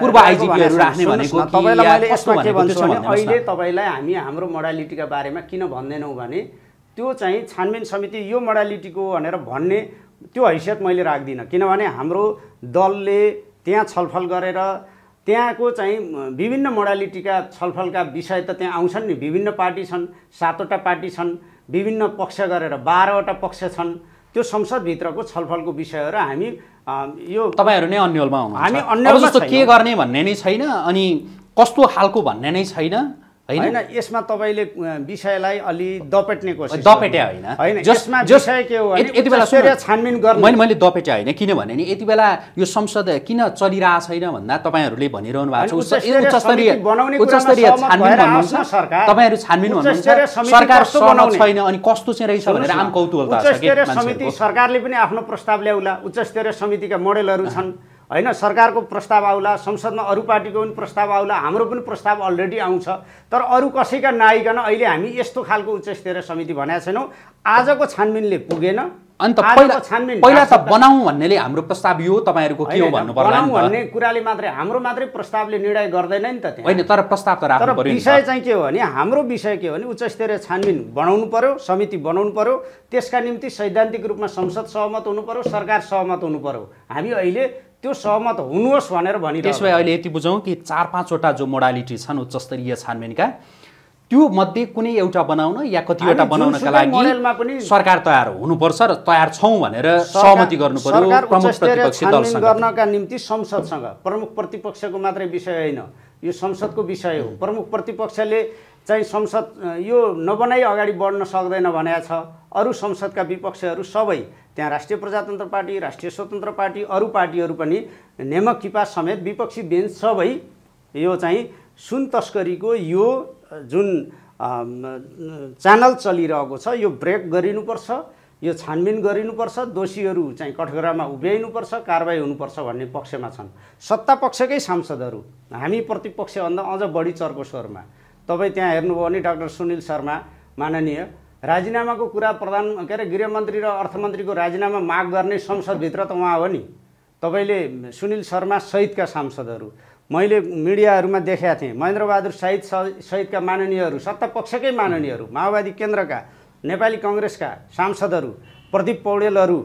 पूर्व आइजिपीहरू राख्ने भनेको अहिले तपाईँलाई हामी हाम्रो मोडालिटीका बारेमा किन भन्दैनौँ भने त्यो चाहिँ छानबिन समिति यो मोडालिटीको भनेर भन्ने त्यो हैसियत मैले राख्दिनँ किनभने हाम्रो दलले त्यहाँ छलफल गरेर त्यहाँको चाहिँ विभिन्न मोडालिटीका छलफलका विषय त त्यहाँ आउँछन् नि विभिन्न पार्टी छन् सातवटा पार्टी छन् विभिन्न पक्ष गरेर बाह्रवटा पक्ष छन् त्यो संसदभित्रको छलफलको विषयहरू हामी यो तपाईँहरू नै अन्यलमा हामी अन्य के गर्ने भन्ने नै छैन अनि कस्तो खालको भन्ने नै छैन होइन यसमा तपाईँले विषयलाई अलि दपेट्ने कोसिस दपेटे होइन जसमा विषय के हो यति बेला छानबिन गर्नु मैले मैले दपेटे होइन किनभने नि यति बेला यो संसद किन चलिरहेको छैन भन्दा तपाईँहरूले भनिरहनु भएको छ उच्चस्तरीय उच्चस्तरीय छानबिन भन्नुहुन्छ तपाईँहरू छानबिन भन्नुहुन्छ सरकार सहमत छैन अनि कस्तो चाहिँ रहेछ भनेर आम कौतुहलता छ समिति सरकारले पनि आफ्नो प्रस्ताव ल्याउला उच्चस्तरीय समितिका मोडेलहरू छन् होइन सरकारको प्रस्ताव आउला संसदमा अरू पार्टीको पनि प्रस्ताव आउला हाम्रो पनि प्रस्ताव अलरेडी आउँछ तर अरू कसैका नाइकन अहिले हामी यस्तो खालको उच्चस्तरीय समिति भनेका छैनौँ आजको छानबिनले पुगेन अन्त पहिला छानबिन पहिला त बनाऊ भन्नेले हाम्रो प्रस्ताव यो तपाईँहरूको के हो भन्नु बनाऊ भन्ने कुराले मात्रै हाम्रो मात्रै प्रस्तावले निर्णय गर्दैन नि त होइन तर प्रस्ताव त तर विषय चाहिँ के हो भने हाम्रो विषय के हो भने उच्चस्तरीय छानबिन बनाउनु पर्यो समिति बनाउनु पर्यो त्यसका निम्ति सैद्धान्तिक रूपमा संसद सहमत हुनु पर्यो सरकार सहमत हुनु पर्यो हामी अहिले त्यो सहमत हुनुहोस् भनेर भनि भए अहिले यति बुझौँ कि चार पाँचवटा जो मोडालिटी छन् उच्चस्तरीय छानबिनका त्यो मध्ये कुनै एउटा बनाउन या कतिवटा बनाउनका लागि सरकार तयार हुनुपर्छ र तयार छौँ भनेर सहमति गर्नु पर्यो गर्नका निम्ति संसदसँग प्रमुख प्रतिपक्षको मात्रै विषय होइन यो संसदको विषय हो प्रमुख प्रतिपक्षले चाहिँ संसद यो नबनाई अगाडि बढ्न सक्दैन भनेको छ अरू संसदका विपक्षहरू सबै त्यहाँ राष्ट्रिय प्रजातन्त्र पार्टी राष्ट्रिय स्वतन्त्र पार्टी अरू पार्टीहरू पनि नेमक किपा समेत विपक्षी बेन्च सबै यो चाहिँ सुन तस्करीको यो जुन च्यानल चलिरहेको छ यो ब्रेक गरिनुपर्छ यो छानबिन गरिनुपर्छ दोषीहरू चाहिँ कठघरामा उभ्याइनुपर्छ कारवाही हुनुपर्छ भन्ने पक्षमा छन् सत्ता पक्षकै सांसदहरू हामी प्रतिपक्षभन्दा अझ बढी चर्को स्वरमा तपाईँ त्यहाँ हेर्नुभयो भने डाक्टर सुनिल शर्मा माननीय राजीनामाको कुरा प्रधान के अरे गृहमन्त्री र अर्थमन्त्रीको राजीनामा माग गर्ने संसदभित्र त उहाँ हो नि तपाईँले सुनिल शर्मा सहितका सांसदहरू मैले मिडियाहरूमा देखेका थिएँ महेन्द्रबहादुर सहित सहितका माननीयहरू सत्तापक्षकै माननीयहरू माओवादी केन्द्रका नेपाली कङ्ग्रेसका सांसदहरू प्रदीप पौडेलहरू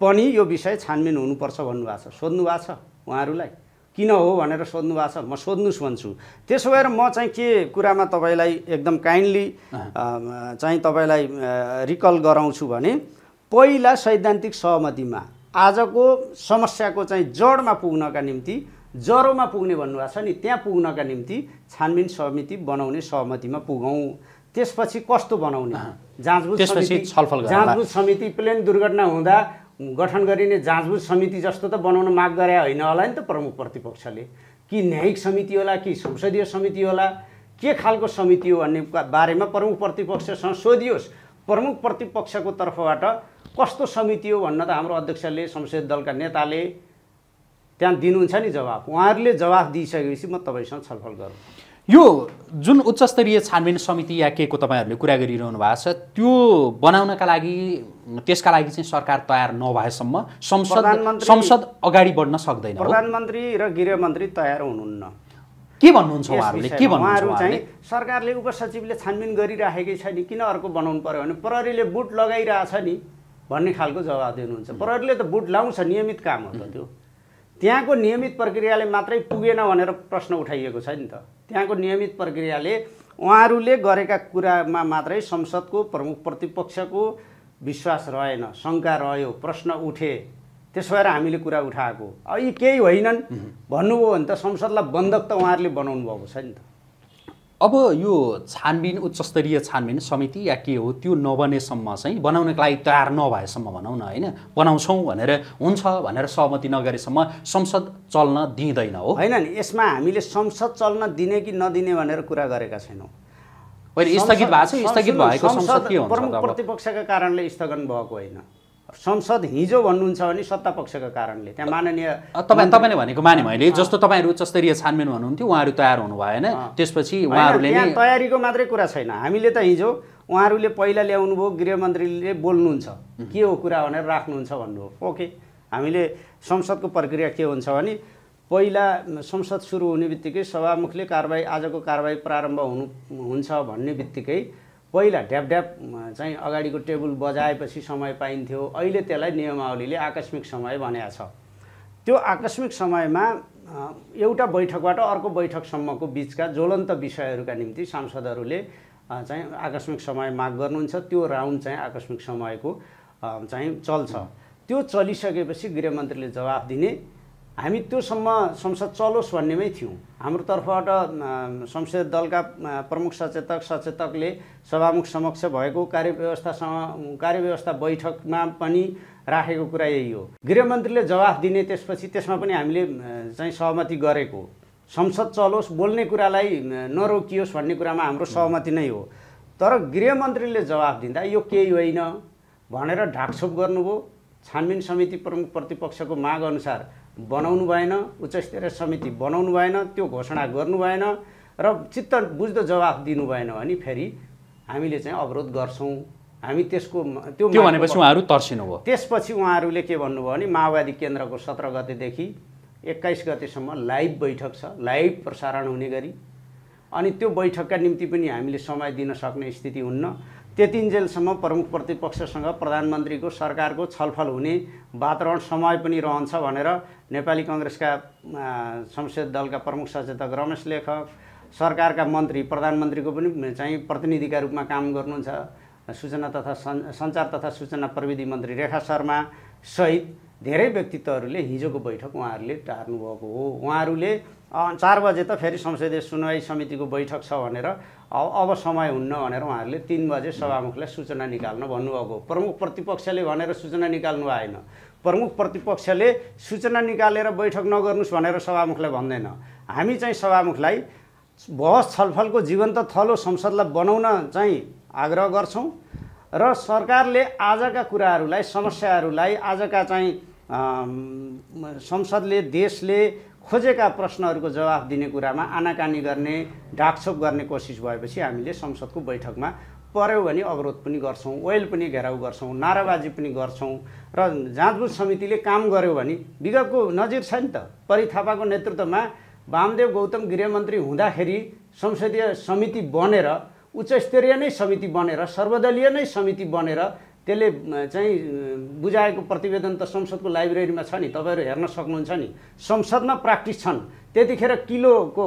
पनि यो विषय छानबिन हुनुपर्छ भन्नुभएको छ सोध्नु भएको छ उहाँहरूलाई किन हो भनेर सोध्नु भएको छ म सोध्नुहोस् भन्छु त्यसो भएर म चाहिँ के कुरामा तपाईँलाई एकदम काइन्डली चाहिँ तपाईँलाई रिकल गराउँछु भने पहिला सैद्धान्तिक सहमतिमा आजको समस्याको चाहिँ जडमा पुग्नका निम्ति जरोमा पुग्ने भन्नुभएको छ नि त्यहाँ पुग्नका निम्ति छानबिन समिति बनाउने सहमतिमा पुगौँ त्यसपछि कस्तो बनाउने जाँचबुझ समिति जाँचबुझ समिति प्लेन दुर्घटना हुँदा गठन गरिने जाँचबुझ समिति जस्तो त बनाउन माग गरे होइन होला नि त प्रमुख प्रतिपक्षले कि न्यायिक समिति होला कि संसदीय समिति होला के खालको समिति हो भन्ने बारेमा प्रमुख प्रतिपक्षसँग सोधियोस् प्रमुख प्रतिपक्षको तर्फबाट कस्तो समिति हो भन्न त हाम्रो अध्यक्षले संसदीय दलका नेताले त्यहाँ दिनुहुन्छ नि जवाफ उहाँहरूले जवाफ दिइसकेपछि म तपाईँसँग छलफल गरौँ यो जुन उच्चस्तरीय छानबिन समिति या के को तपाईँहरूले कुरा गरिरहनु भएको छ त्यो बनाउनका लागि त्यसका लागि चाहिँ सरकार तयार नभएसम्म संसद संसद अगाडि बढ्न सक्दैन प्रधानमन्त्री र गृहमन्त्री तयार हुनुहुन्न के भन्नुहुन्छ उहाँहरूले के भन्नुहुन्छ चाहिँ सरकारले उपसचिवले छानबिन गरिराखेकै छ नि किन अर्को बनाउनु पर्यो भने प्रहरीले बुट लगाइरहेछ नि भन्ने खालको जवाब दिनुहुन्छ प्रहरीले त बुट लाउँछ नियमित काम हो त त्यो त्यहाँको नियमित प्रक्रियाले मात्रै पुगेन भनेर प्रश्न उठाइएको छ नि त त्यहाँको नियमित प्रक्रियाले उहाँहरूले गरेका कुरामा मात्रै संसदको प्रमुख प्रतिपक्षको विश्वास रहेन शङ्का रह्यो प्रश्न उठे त्यसो भएर हामीले कुरा उठाएको यी केही होइनन् भन्नुभयो भने त संसदलाई बन्धक त उहाँहरूले बनाउनु भएको छ नि त अब यो छानबिन उच्चस्तरीय छानबिन समिति या के हो त्यो नबनेसम्म चाहिँ बनाउनको लागि तयार नभएसम्म भनौँ न होइन बनाउँछौँ भनेर हुन्छ भनेर सहमति नगरेसम्म संसद चल्न दिँदैन हो होइन नि यसमा हामीले संसद चल्न दिने कि नदिने भनेर कुरा गरेका छैनौँ स्थगित भएको छ स्थगित भएको संसद प्रमुख प्रतिपक्षका कारणले स्थगन भएको होइन संसद हिजो भन्नुहुन्छ भने सत्ता पक्षको कारणले त्यहाँ माननीय तपाईँ तपाईँले भनेको माने मैले जस्तो तपाईँहरू उच्चस्तरीय छानबिन हुनुहुन्थ्यो उहाँहरू तयार हुनु भएन त्यसपछि उहाँहरूले तयारीको मात्रै कुरा छैन हामीले त हिजो उहाँहरूले पहिला ल्याउनुभयो भयो गृहमन्त्रीले बोल्नुहुन्छ के हो कुरा भनेर राख्नुहुन्छ भन्नुभयो ओके हामीले संसदको प्रक्रिया के हुन्छ भने पहिला संसद सुरु हुने बित्तिकै सभामुखले कारबाही आजको कारवाही प्रारम्भ हुनु हुन्छ भन्ने बित्तिकै पहिला ढ्यापढ्याप चाहिँ अगाडिको टेबुल बजाएपछि समय पाइन्थ्यो अहिले त्यसलाई नियमावलीले आकस्मिक समय भनेको छ त्यो आकस्मिक समयमा एउटा बैठकबाट अर्को बैठकसम्मको बिचका ज्वलन्त विषयहरूका निम्ति सांसदहरूले चाहिँ आकस्मिक समय माग गर्नुहुन्छ त्यो राउन्ड चाहिँ आकस्मिक समयको चाहिँ चल्छ त्यो चलिसकेपछि गृहमन्त्रीले जवाफ दिने हामी त्योसम्म संसद चलोस् भन्नेमै थियौँ हाम्रो तर्फबाट संसदीय दलका प्रमुख सचेतक सचेतकले सभामुख समक्ष भएको कार्यव्यवस्थासँग कार्यव्यवस्था बैठकमा पनि राखेको कुरा यही हो गृहमन्त्रीले जवाफ दिने त्यसपछि त्यसमा पनि हामीले चाहिँ सहमति गरेको संसद चलोस् बोल्ने कुरालाई नरोकियोस् भन्ने कुरामा हाम्रो सहमति नै हो तर गृहमन्त्रीले जवाफ दिँदा यो केही होइन भनेर ढाकछोप गर्नुभयो छानबिन समिति प्रमुख प्रतिपक्षको माग अनुसार बनाउनु भएन उच्च स्तरीय समिति बनाउनु भएन त्यो घोषणा गर्नु भएन र चित्त बुझ्दो जवाफ दिनु भएन भने फेरि हामीले चाहिँ अवरोध गर्छौँ हामी त्यसको त्यो भनेपछि उहाँहरू तर्सिनु भयो त्यसपछि उहाँहरूले के भन्नुभयो भने माओवादी केन्द्रको सत्र गतेदेखि एक्काइस गतेसम्म लाइभ बैठक छ लाइभ प्रसारण हुने गरी अनि त्यो बैठकका निम्ति पनि हामीले समय दिन सक्ने स्थिति हुन्न त्यतिन्जेलसम्म प्रमुख प्रतिपक्षसँग प्रधानमन्त्रीको सरकारको छलफल हुने वातावरण समय पनि रहन्छ भनेर नेपाली कङ्ग्रेसका संसदीय दलका प्रमुख सचेतक रमेश लेखक सरकारका मन्त्री प्रधानमन्त्रीको पनि चाहिँ प्रतिनिधिका रूपमा काम गर्नुहुन्छ सूचना तथा सन् सञ्चार तथा सूचना प्रविधि मन्त्री रेखा शर्मा सहित धेरै व्यक्तित्वहरूले हिजोको बैठक उहाँहरूले टार्नुभएको हो उहाँहरूले चार बजे त फेरि संसदीय सुनवाई समितिको बैठक छ भनेर अब समय हुन्न भनेर उहाँहरूले तिन बजे सभामुखलाई सूचना निकाल्न भन्नुभएको प्रमुख प्रतिपक्षले भनेर सूचना निकाल्नु आएन प्रमुख प्रतिपक्षले सूचना निकालेर बैठक नगर्नुहोस् भनेर सभामुखलाई भन्दैन हामी चाहिँ सभामुखलाई बहस छलफलको जीवन्त थलो संसदलाई बनाउन चाहिँ आग्रह गर्छौँ र सरकारले आजका कुराहरूलाई समस्याहरूलाई आजका चाहिँ संसदले देशले खोजेका प्रश्नहरूको जवाफ दिने कुरामा आनाकानी गर्ने ढाकछोप गर्ने कोसिस भएपछि हामीले संसदको बैठकमा पर्यो भने अवरोध पनि गर्छौँ ओइल पनि घेराउ गर्छौँ नाराबाजी पनि गर्छौँ र जाँचबुझ समितिले काम गर्यो भने विगतको नजिर छ नि त परि थापाको नेतृत्वमा वामदेव गौतम गृहमन्त्री हुँदाखेरि संसदीय समिति बनेर उच्चस्तरीय नै समिति बनेर सर्वदलीय नै समिति बनेर त्यसले चाहिँ बुझाएको प्रतिवेदन त संसदको लाइब्रेरीमा छ नि तपाईँहरू हेर्न सक्नुहुन्छ नि संसदमा प्र्याक्टिस छन् त्यतिखेर किलोको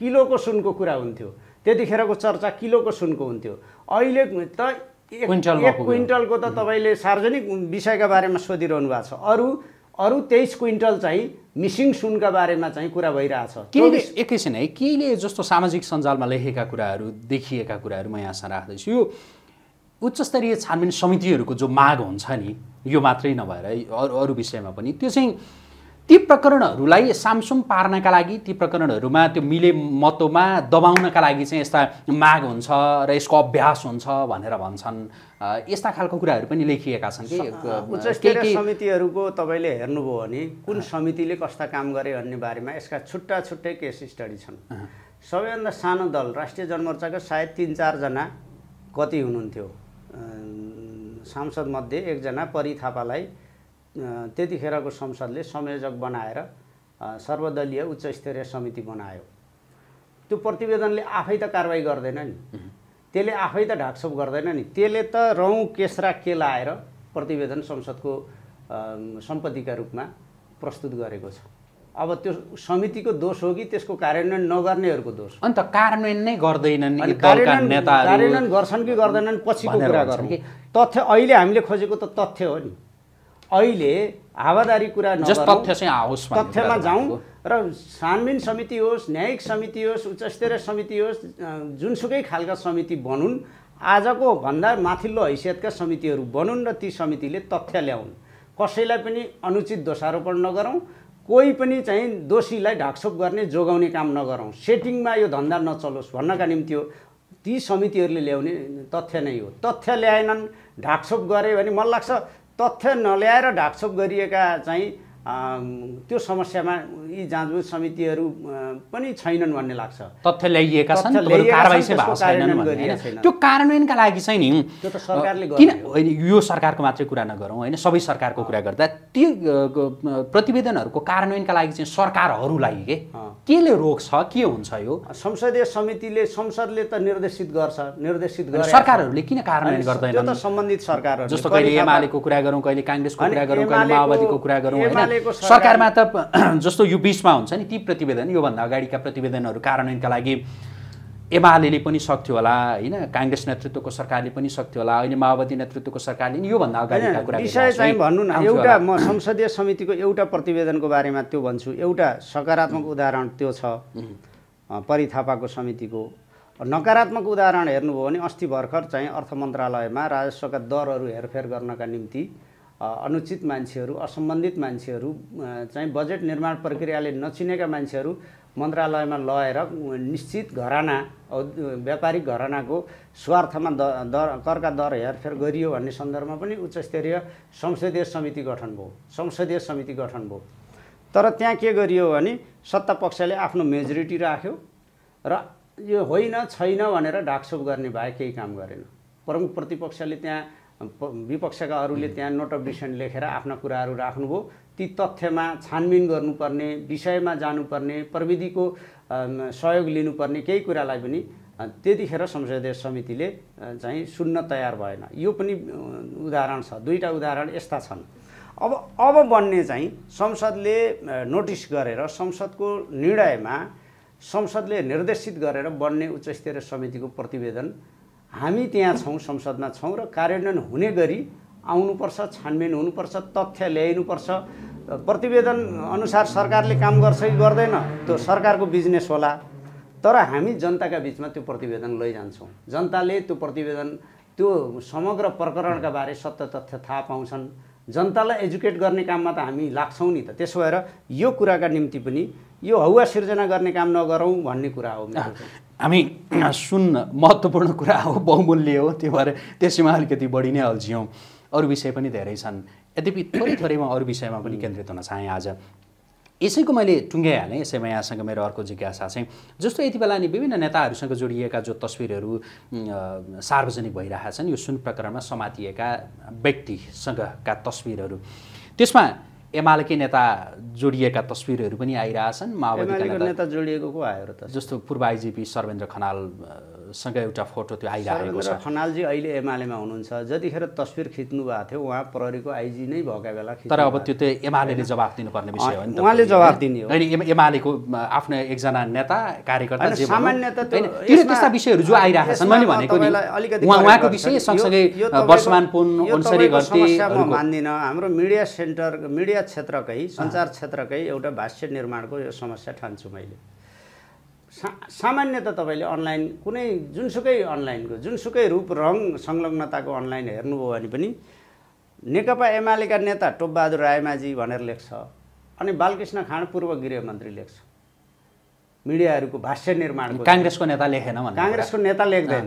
किलोको सुनको कुरा हुन्थ्यो त्यतिखेरको चर्चा किलोको सुनको हुन्थ्यो अहिले त एक क्विन्टलको त तपाईँले सार्वजनिक विषयका बारेमा सोधिरहनु भएको छ अरू अरू तेइस क्विन्टल चाहिँ मिसिङ सुनका बारेमा चाहिँ कुरा भइरहेछ एकैछिन है केहीले जस्तो सामाजिक सञ्जालमा लेखेका कुराहरू देखिएका कुराहरू म यहाँसँग राख्दैछु यो उच्चस्तरीय छानबिन समितिहरूको जो माग हुन्छ नि यो मात्रै नभएर अरू अरू विषयमा पनि त्यो चाहिँ ती प्रकरणहरूलाई सामसुम पार्नका लागि ती प्रकरणहरूमा त्यो मिले मतोमा दबाउनका लागि चाहिँ यस्ता माग हुन्छ र यसको अभ्यास हुन्छ भनेर भन्छन् यस्ता खालको कुराहरू पनि लेखिएका छन् कि समितिहरूको तपाईँले हेर्नुभयो भने कुन समितिले कस्ता काम गरे भन्ने बारेमा यसका छुट्टा छुट्टै केस स्टडी छन् सबैभन्दा सानो दल राष्ट्रिय जनमोर्चाको सायद तिन चारजना कति हुनुहुन्थ्यो सांसदमध्ये एकजना परी थापालाई त्यतिखेरको संसदले संयोजक बनाएर सर्वदलीय उच्चस्तरीय समिति बनायो त्यो प्रतिवेदनले आफै त कारवाही गर्दैन नि त्यसले आफै त ढाकछोप गर्दैन नि त्यसले त रौँ केसरा के लाएर प्रतिवेदन संसदको सम्पत्तिका रूपमा प्रस्तुत गरेको छ अब त्यो समितिको दोष हो कि त्यसको कार्यान्वयन नगर्नेहरूको दोष अन्त कार्यान्वयन नै गर्दैनन् कार्यान्वयन गर्छन् कि गर्दैनन् पछिको कुरा गर्छन् तथ्य अहिले हामीले खोजेको त तथ्य हो नि अहिले हावादारी कुरा तथ्य चाहिँ आओस् तथ्यमा जाउँ र छानबिन समिति होस् न्यायिक समिति होस् उच्चस्तरीय समिति होस् जुनसुकै खालका समिति बनुन् आजको भन्दा माथिल्लो हैसियतका समितिहरू बनुन् र ती समितिले तथ्य ल्याउन् कसैलाई पनि अनुचित दोषारोपण नगरौँ कोही पनि चाहिँ दोषीलाई ढाकछोप गर्ने जोगाउने काम नगरौँ सेटिङमा यो धन्दा नचलोस् भन्नका निम्ति हो ती समितिहरूले ल्याउने तथ्य नै हो तथ्य ल्याएनन् ढाकछोप गरे भने मलाई लाग्छ तथ्य नल्याएर ढाकछोप गरिएका चाहिँ त्यो समस्यामा यी जाँचबुझ समितिहरू पनि छैनन् भन्ने लाग्छ तथ्य ल्याइएका छन् त्यो कार्यान्वयनका लागि चाहिँ नि त्यो त सरकारले किन होइन यो सरकारको मात्रै कुरा नगरौँ होइन सबै सरकारको कुरा गर्दा त्यो प्रतिवेदनहरूको कार्यान्वयनका लागि चाहिँ सरकारहरूलाई के केले रोक्छ के हुन्छ यो संसदीय समितिले संसदले त निर्देशित गर्छ निर्देशित गर्छ सरकारहरूले किन कार्यान्वयन गर्दैन सम्बन्धित सरकारहरू जस्तो कहिले एमालेको कुरा गरौँ कहिले काङ्ग्रेसको कुरा गरौँ कहिले माओवादीको कुरा गरौँ होइन सरकारमा त जस्तो यो बिचमा हुन्छ नि ती प्रतिवेदन योभन्दा अगाडिका प्रतिवेदनहरू कारणका लागि एमाले पनि सक्थ्यो होला होइन काङ्ग्रेस नेतृत्वको सरकारले पनि सक्थ्यो होला अहिले माओवादी नेतृत्वको सरकारले नि योभन्दा अगाडि विषय चाहिँ भन्नु न एउटा म संसदीय समितिको एउटा प्रतिवेदनको बारेमा त्यो भन्छु एउटा सकारात्मक उदाहरण त्यो छ परि थापाको समितिको नकारात्मक उदाहरण हेर्नुभयो भने अस्ति भर्खर चाहिँ अर्थ मन्त्रालयमा राजस्वका दरहरू हेरफेर गर्नका निम्ति अनुचित मान्छेहरू असम्बन्धित मान्छेहरू चाहिँ बजेट निर्माण प्रक्रियाले नचिनेका मान्छेहरू मन्त्रालयमा लगेर निश्चित घराना व्यापारिक घरानाको स्वार्थमा दर करका दर हेरफेर गरियो भन्ने सन्दर्भमा पनि उच्चस्तरीय संसदीय समिति गठन भयो संसदीय समिति गठन भयो तर त्यहाँ के गरियो भने सत्ता पक्षले आफ्नो मेजोरिटी राख्यो र यो होइन छैन भनेर ढाकछोप गर्ने भए केही काम गरेन प्रमुख प्रतिपक्षले त्यहाँ विपक्षका अरूले त्यहाँ नोट अफ डिसेन्ट लेखेर आफ्ना कुराहरू राख्नुभयो ती तथ्यमा छानबिन गर्नुपर्ने विषयमा जानुपर्ने प्रविधिको सहयोग लिनुपर्ने केही कुरालाई पनि त्यतिखेर संसदीय समितिले चाहिँ सुन्न तयार भएन यो पनि उदाहरण छ दुईवटा उदाहरण यस्ता छन् अब अब बन्ने चाहिँ संसदले नोटिस गरेर संसदको निर्णयमा संसदले निर्देशित गरेर बन्ने उच्चस्तरीय समितिको प्रतिवेदन हामी त्यहाँ छौँ संसदमा छौँ र कार्यान्वयन हुने गरी आउनुपर्छ छानबिन हुनुपर्छ तथ्य ल्याइनुपर्छ प्रतिवेदन अनुसार सरकारले काम गर्छ कि गर्दैन त्यो सरकारको बिजनेस होला तर हामी जनताका बिचमा त्यो प्रतिवेदन लैजान्छौँ जनताले त्यो प्रतिवेदन त्यो समग्र प्रकरणका बारे सत्य तथ्य थाहा पाउँछन् जनतालाई एजुकेट गर्ने काममा त हामी लाग्छौँ नि त त्यसो भएर यो कुराका निम्ति पनि यो हौवा सिर्जना गर्ने काम नगरौँ भन्ने कुरा हो हामी सुन महत्त्वपूर्ण कुरा हो बहुमूल्य हो त्यो भएर त्यसैमा अलिकति बढी नै अल्झ्यौँ अरू विषय पनि धेरै छन् यद्यपि थोरै थोरै म अरू विषयमा पनि केन्द्रित हुन चाहेँ आज यसैको मैले टुङ्ग्याइहालेँ यसैमा यहाँसँग मेरो अर्को जिज्ञासा चाहिँ जस्तो यति बेला नि विभिन्न नेताहरूसँग जोडिएका जो तस्विरहरू सार्वजनिक भइरहेका छन् यो सुन प्रकरणमा समातिएका व्यक्तिसँगका तस्विरहरू त्यसमा एमालेकै नेता जोडिएका तस्विरहरू पनि आइरहेछन् माओवादीका नेता जोडिएको को आयो र जस्तो पूर्व आइजिपी सर्वेन्द्र खनाल सँग एउटा फोटो त्यो आइरहेको छ खनालजी अहिले एमालेमा हुनुहुन्छ जतिखेर तस्विर खिच्नु भएको थियो उहाँ प्रहरीको आइजी नै भएका बेला तर अब त्यो त एमाले जवाफ दिनुपर्ने विषय हो नि उहाँले जवाफ दिने हो होइन एमालेको आफ्नो एकजना नेता कार्यकर्ता सामान्य त्यस्ता विषयहरू जो आइरहेको छन् मैले भनेको नि उहाँको विषय सँगसँगै वर्षमान पुन अन्सरी मान्दिनँ हाम्रो मिडिया सेन्टर मिडिया क्षेत्रकै सञ्चार क्षेत्रकै एउटा भाष्य निर्माणको यो समस्या ठान्छु मैले सा सामान्य त तपाईँले अनलाइन कुनै जुनसुकै अनलाइनको जुनसुकै रूप रङ संलग्नताको अनलाइन हेर्नुभयो भने पनि नेकपा एमालेका नेता टोपबहादुर रायमाझी भनेर लेख्छ अनि बालकृष्ण खाँड पूर्व गृहमन्त्री लेख्छ मिडियाहरूको भाष्य निर्माण काङ्ग्रेसको नेता लेखेन काङ्ग्रेसको नेता लेख्दैन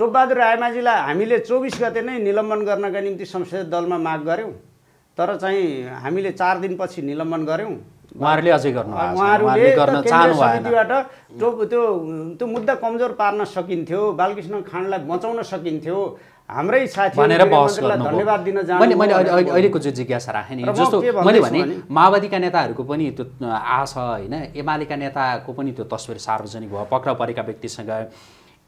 टोपबहादुर रायमाझीलाई हामीले चौबिस गते नै निलम्बन गर्नका निम्ति संसदीय दलमा माग गऱ्यौँ तर चाहिँ हामीले चार दिनपछि निलम्बन गऱ्यौँ उहाँहरूले अझै गर्नु उहाँहरूले गर्न चाहनु समितिबाट त्यो त्यो त्यो मुद्दा कमजोर पार्न सकिन्थ्यो बालकृष्ण खाँडलाई बचाउन सकिन्थ्यो हाम्रै साथी भनेर बहस गर्नु धन्यवाद दिन मैले मैले अहिले अहिलेको जो जिज्ञासा राखेँ नि जस्तो मैले भने माओवादीका नेताहरूको पनि त्यो आशा होइन एमालेका नेताको पनि त्यो तस्विर सार्वजनिक भयो पक्राउ परेका व्यक्तिसँग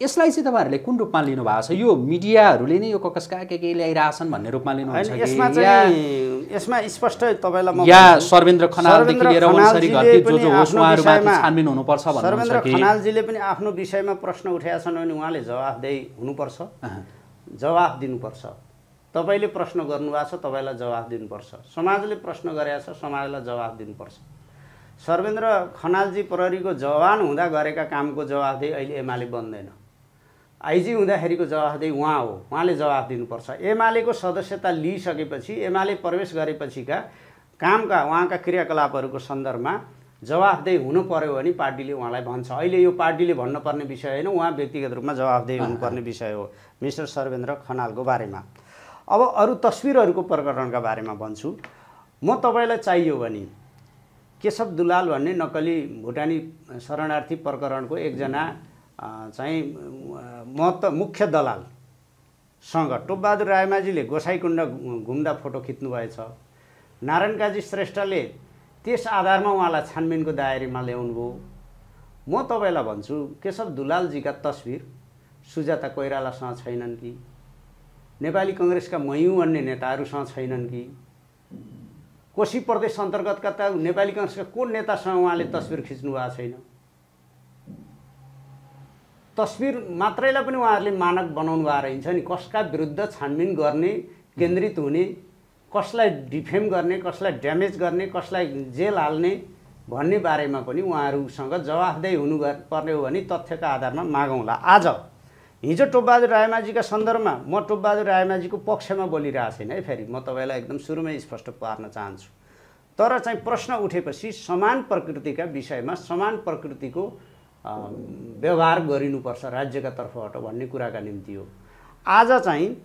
यसलाई चाहिँ तपाईँहरूले कुन रूपमा भएको छ यो मिडियाहरूले नै यो ककसका के के ल्याइरहेछन् भन्ने रूपमा लिनु यसमा चाहिँ यसमा स्पष्ट तपाईँलाई या सर्वेन्द्र खनालदेखि लिएर जो जो छानबिन हुनुपर्छ सर्वेन्द्र खनालजीले पनि आफ्नो विषयमा प्रश्न उठाएका छन् भने उहाँले जवाफ दे हुनुपर्छ जवाफ दिनुपर्छ तपाईँले प्रश्न गर्नुभएको छ तपाईँलाई जवाफ दिनुपर्छ समाजले प्रश्न गरेका छ समाजलाई जवाफ दिनुपर्छ सर्वेन्द्र खनालजी प्रहरीको जवान हुँदा गरेका कामको जवाफदेही अहिले एमाले बन्दैन आइजी हुँदाखेरिको जवाफदेही उहाँ हो उहाँले जवाफ दिनुपर्छ एमालेको सदस्यता लिइसकेपछि एमाले प्रवेश गरेपछिका कामका उहाँका क्रियाकलापहरूको सन्दर्भमा जवाफदेही हुनु पऱ्यो भने पार्टीले उहाँलाई भन्छ अहिले यो पार्टीले भन्नुपर्ने विषय होइन उहाँ व्यक्तिगत रूपमा जवाफदेही हुनुपर्ने विषय हो मिस्टर सर्वेन्द्र खनालको बारेमा अब अरू तस्विरहरूको प्रकरणका बारेमा भन्छु म तपाईँलाई चाहियो भने केशव दुलाल भन्ने नक्कली भुटानी शरणार्थी प्रकरणको एकजना चाहिँ महत्त्व मुख्य दलालसँग टोपबहादुर रायमाझीले गोसाइकुण्ड घुम्दा फोटो खिच्नुभएछ नारायण काजी श्रेष्ठले त्यस आधारमा उहाँलाई छानबिनको दायरीमा ल्याउनुभयो म तपाईँलाई भन्छु केशव दुलालजीका तस्विर सुजाता कोइरालासँग छैनन् कि नेपाली कङ्ग्रेसका मयौँ अन्य नेताहरूसँग छैनन् कि कोशी प्रदेश अन्तर्गतका त नेपाली कङ्ग्रेसका कुन नेतासँग उहाँले तस्विर खिच्नु भएको छैन तस्विर मात्रैलाई पनि उहाँहरूले मानक बनाउनु भएको रहेछ नि कसका विरुद्ध छानबिन गर्ने केन्द्रित हुने कसलाई डिफेम गर्ने कसलाई ड्यामेज गर्ने कसलाई जेल हाल्ने भन्ने बारेमा पनि उहाँहरूसँग जवाफदेही हुनु पर्ने हो भने तथ्यका आधारमा मागौँला आज हिजो टोपबहादुर रायमाझीका सन्दर्भमा म टोपबहादुर रायमाझीको पक्षमा बोलिरहेको छैन है फेरि म तपाईँलाई एकदम सुरुमै स्पष्ट पार्न चाहन्छु तर चाहिँ प्रश्न उठेपछि समान प्रकृतिका विषयमा समान प्रकृतिको व्यवहार गरिनुपर्छ राज्यका तर्फबाट भन्ने कुराका निम्ति हो आज चाहिँ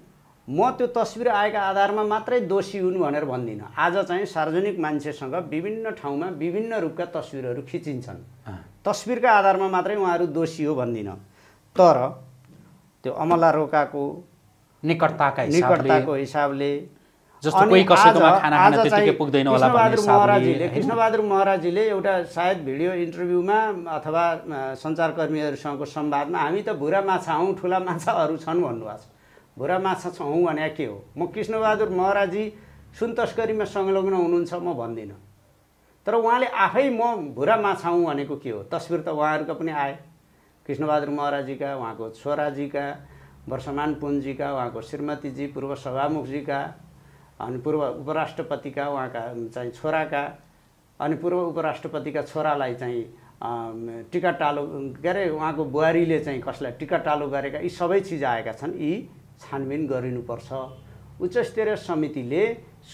म त्यो तस्विर आएका आधारमा मात्रै दोषी हुन् भनेर भन्दिनँ आज चाहिँ सार्वजनिक मान्छेसँग विभिन्न ठाउँमा विभिन्न रूपका तस्विरहरू खिचिन्छन् तस्विरका आधारमा मात्रै उहाँहरू दोषी हो भन्दिनँ तर त्यो अमला रोकाको निकटताका निकटताको हिसाबले जस्तो कोही कसैकोमा खाना खान त्यतिकै पुग्दैन होला महाराजीले कृष्णबहादुर महाराजीले एउटा सायद भिडियो इन्टरभ्यूमा अथवा सञ्चारकर्मीहरूसँगको संवादमा हामी त भुरा माछा हौँ ठुला माछाहरू छन् भन्नुभएको छ भुरा माछा हौँ भने के हो म कृष्णबहादुर महाराजी सुन तस्करीमा संलग्न हुनुहुन्छ म भन्दिनँ तर उहाँले आफै म भुरा माछा हौँ भनेको के हो तस्विर त उहाँहरूको पनि आए कृष्णबहादुर महाराजीका उहाँको छोराजीका वर्षमान पुन्जीका उहाँको श्रीमतीजी पूर्व सभामुखजीका अनि पूर्व उपराष्ट्रपतिका उहाँका चाहिँ छोराका अनि पूर्व उपराष्ट्रपतिका छोरालाई चाहिँ टिका टालो के अरे उहाँको बुहारीले चाहिँ कसलाई टिका टालो गरेका यी सबै चिज आएका छन् यी छानबिन गरिनुपर्छ उच्चस्तरीय समितिले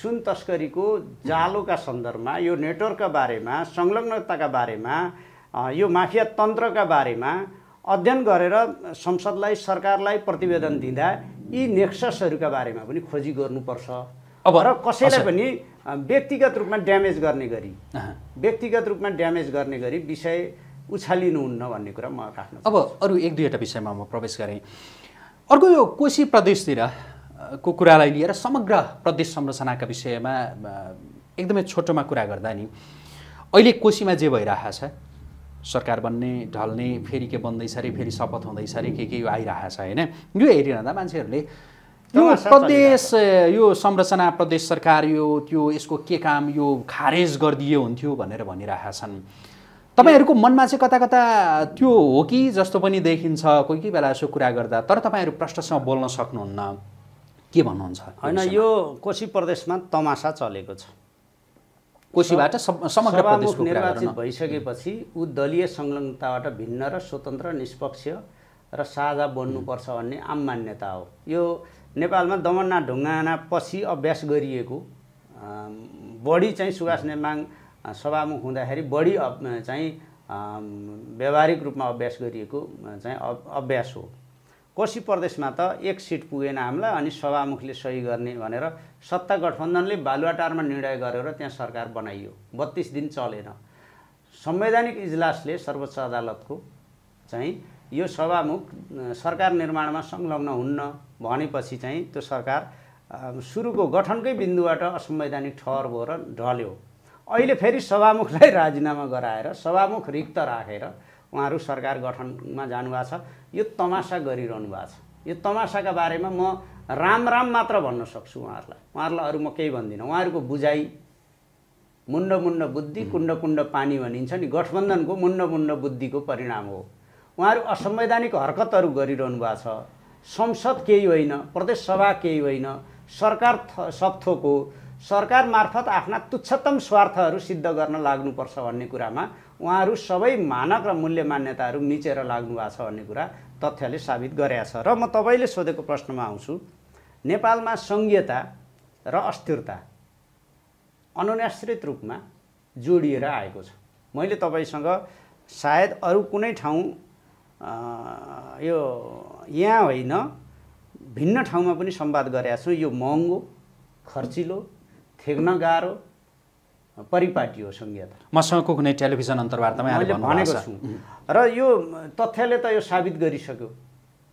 सुन तस्करीको जालोका सन्दर्भमा यो नेटवर्कका बारेमा संलग्नताका बारेमा यो माफिया तन्त्रका बारेमा अध्ययन गरेर संसदलाई सरकारलाई प्रतिवेदन दिँदा यी नेक्ससहरूका बारेमा पनि खोजी गर्नुपर्छ अब र कसैलाई पनि व्यक्तिगत रूपमा ड्यामेज गर्ने गरी व्यक्तिगत रूपमा ड्यामेज गर्ने गरी विषय उछालिनुहुन्न भन्ने कुरा म राख्नु अब अरू एक दुईवटा विषयमा म प्रवेश गरेँ अर्को यो कोशी प्रदेशतिर को कुरालाई लिएर समग्र प्रदेश संरचनाका विषयमा एकदमै छोटोमा कुरा गर्दा नि अहिले कोशीमा जे भइरहेको छ सरकार बन्ने ढल्ने फेरि के बन्दैछ अरे फेरि शपथ हुँदैछ अरे के के यो आइरहेको छ होइन यो हेरिरहँदा मान्छेहरूले यो प्रदेश यो संरचना प्रदेश सरकार यो त्यो यसको के काम यो खारेज गरिदिए हुन्थ्यो भनेर भनिरहेका छन् तपाईँहरूको मनमा चाहिँ कता कता त्यो हो कि जस्तो पनि देखिन्छ कोही कोही बेला यसो कुरा गर्दा तर तपाईँहरू प्रश्नसँग बोल्न सक्नुहुन्न के भन्नुहुन्छ होइन यो कोशी प्रदेशमा तमासा चलेको छ कोशीबाट समग्र प्रदेशको निर्वाचित भइसकेपछि ऊ दलीय संलग्नताबाट भिन्न र स्वतन्त्र निष्पक्ष र साझा बन्नुपर्छ भन्ने आम मान्यता हो यो नेपालमा दमन्ना ढुङ्गाना पछि अभ्यास गरिएको बढी चाहिँ सुभाष नेमाङ सभामुख हुँदाखेरि बढी चाहिँ व्यावहारिक रूपमा अभ्यास गरिएको चाहिँ अभ्यास हो कोशी प्रदेशमा त एक सिट पुगेन हामीलाई अनि सभामुखले सही गर्ने भनेर सत्ता गठबन्धनले बालुवाटारमा निर्णय गरेर त्यहाँ सरकार बनाइयो बत्तिस दिन चलेन संवैधानिक इजलासले सर्वोच्च अदालतको चाहिँ यो सभामुख सरकार निर्माणमा संलग्न हुन्न भनेपछि चाहिँ त्यो सरकार सुरुको गठनकै बिन्दुबाट असंवैधानिक ठहर भएर ढल्यो अहिले फेरि सभामुखलाई राजीनामा गराएर सभामुख रिक्त राखेर उहाँहरू सरकार गठनमा जानुभएको छ यो तमासा गरिरहनु भएको छ यो तमासाका बारेमा म राम राम मात्र भन्न सक्छु उहाँहरूलाई उहाँहरूलाई अरू म केही भन्दिनँ उहाँहरूको बुझाइ मुण्ड मुण्ड बुद्धि कुण्ड कुण्ड पानी भनिन्छ नि गठबन्धनको मुण्ड मुण्ड बुद्धिको परिणाम हो उहाँहरू असंवैधानिक हरकतहरू गरिरहनु भएको छ संसद केही होइन प्रदेशसभा केही होइन सरकार सबथोक हो सरकार मार्फत आफ्ना तुच्छतम स्वार्थहरू सिद्ध गर्न लाग्नुपर्छ भन्ने कुरामा उहाँहरू सबै मानक र मूल्य मान्यताहरू मिचेर लाग्नु भएको छ भन्ने कुरा तथ्यले साबित गरेका छ र म तपाईँले सोधेको प्रश्नमा आउँछु नेपालमा सङ्घीयता र अस्थिरता अनुनाश्रित रूपमा जोडिएर आएको छ मैले तपाईँसँग सायद अरू कुनै ठाउँ यो यहाँ होइन भिन्न ठाउँमा पनि सम्वाद गरेका छौँ यो महँगो खर्चिलो थेग्न गाह्रो परिपाटी हो सङ्घीयता मसँगको कुनै टेलिभिजन अन्तर्वार्तामा मैले भनेको छु र यो तथ्यले त यो साबित गरिसक्यो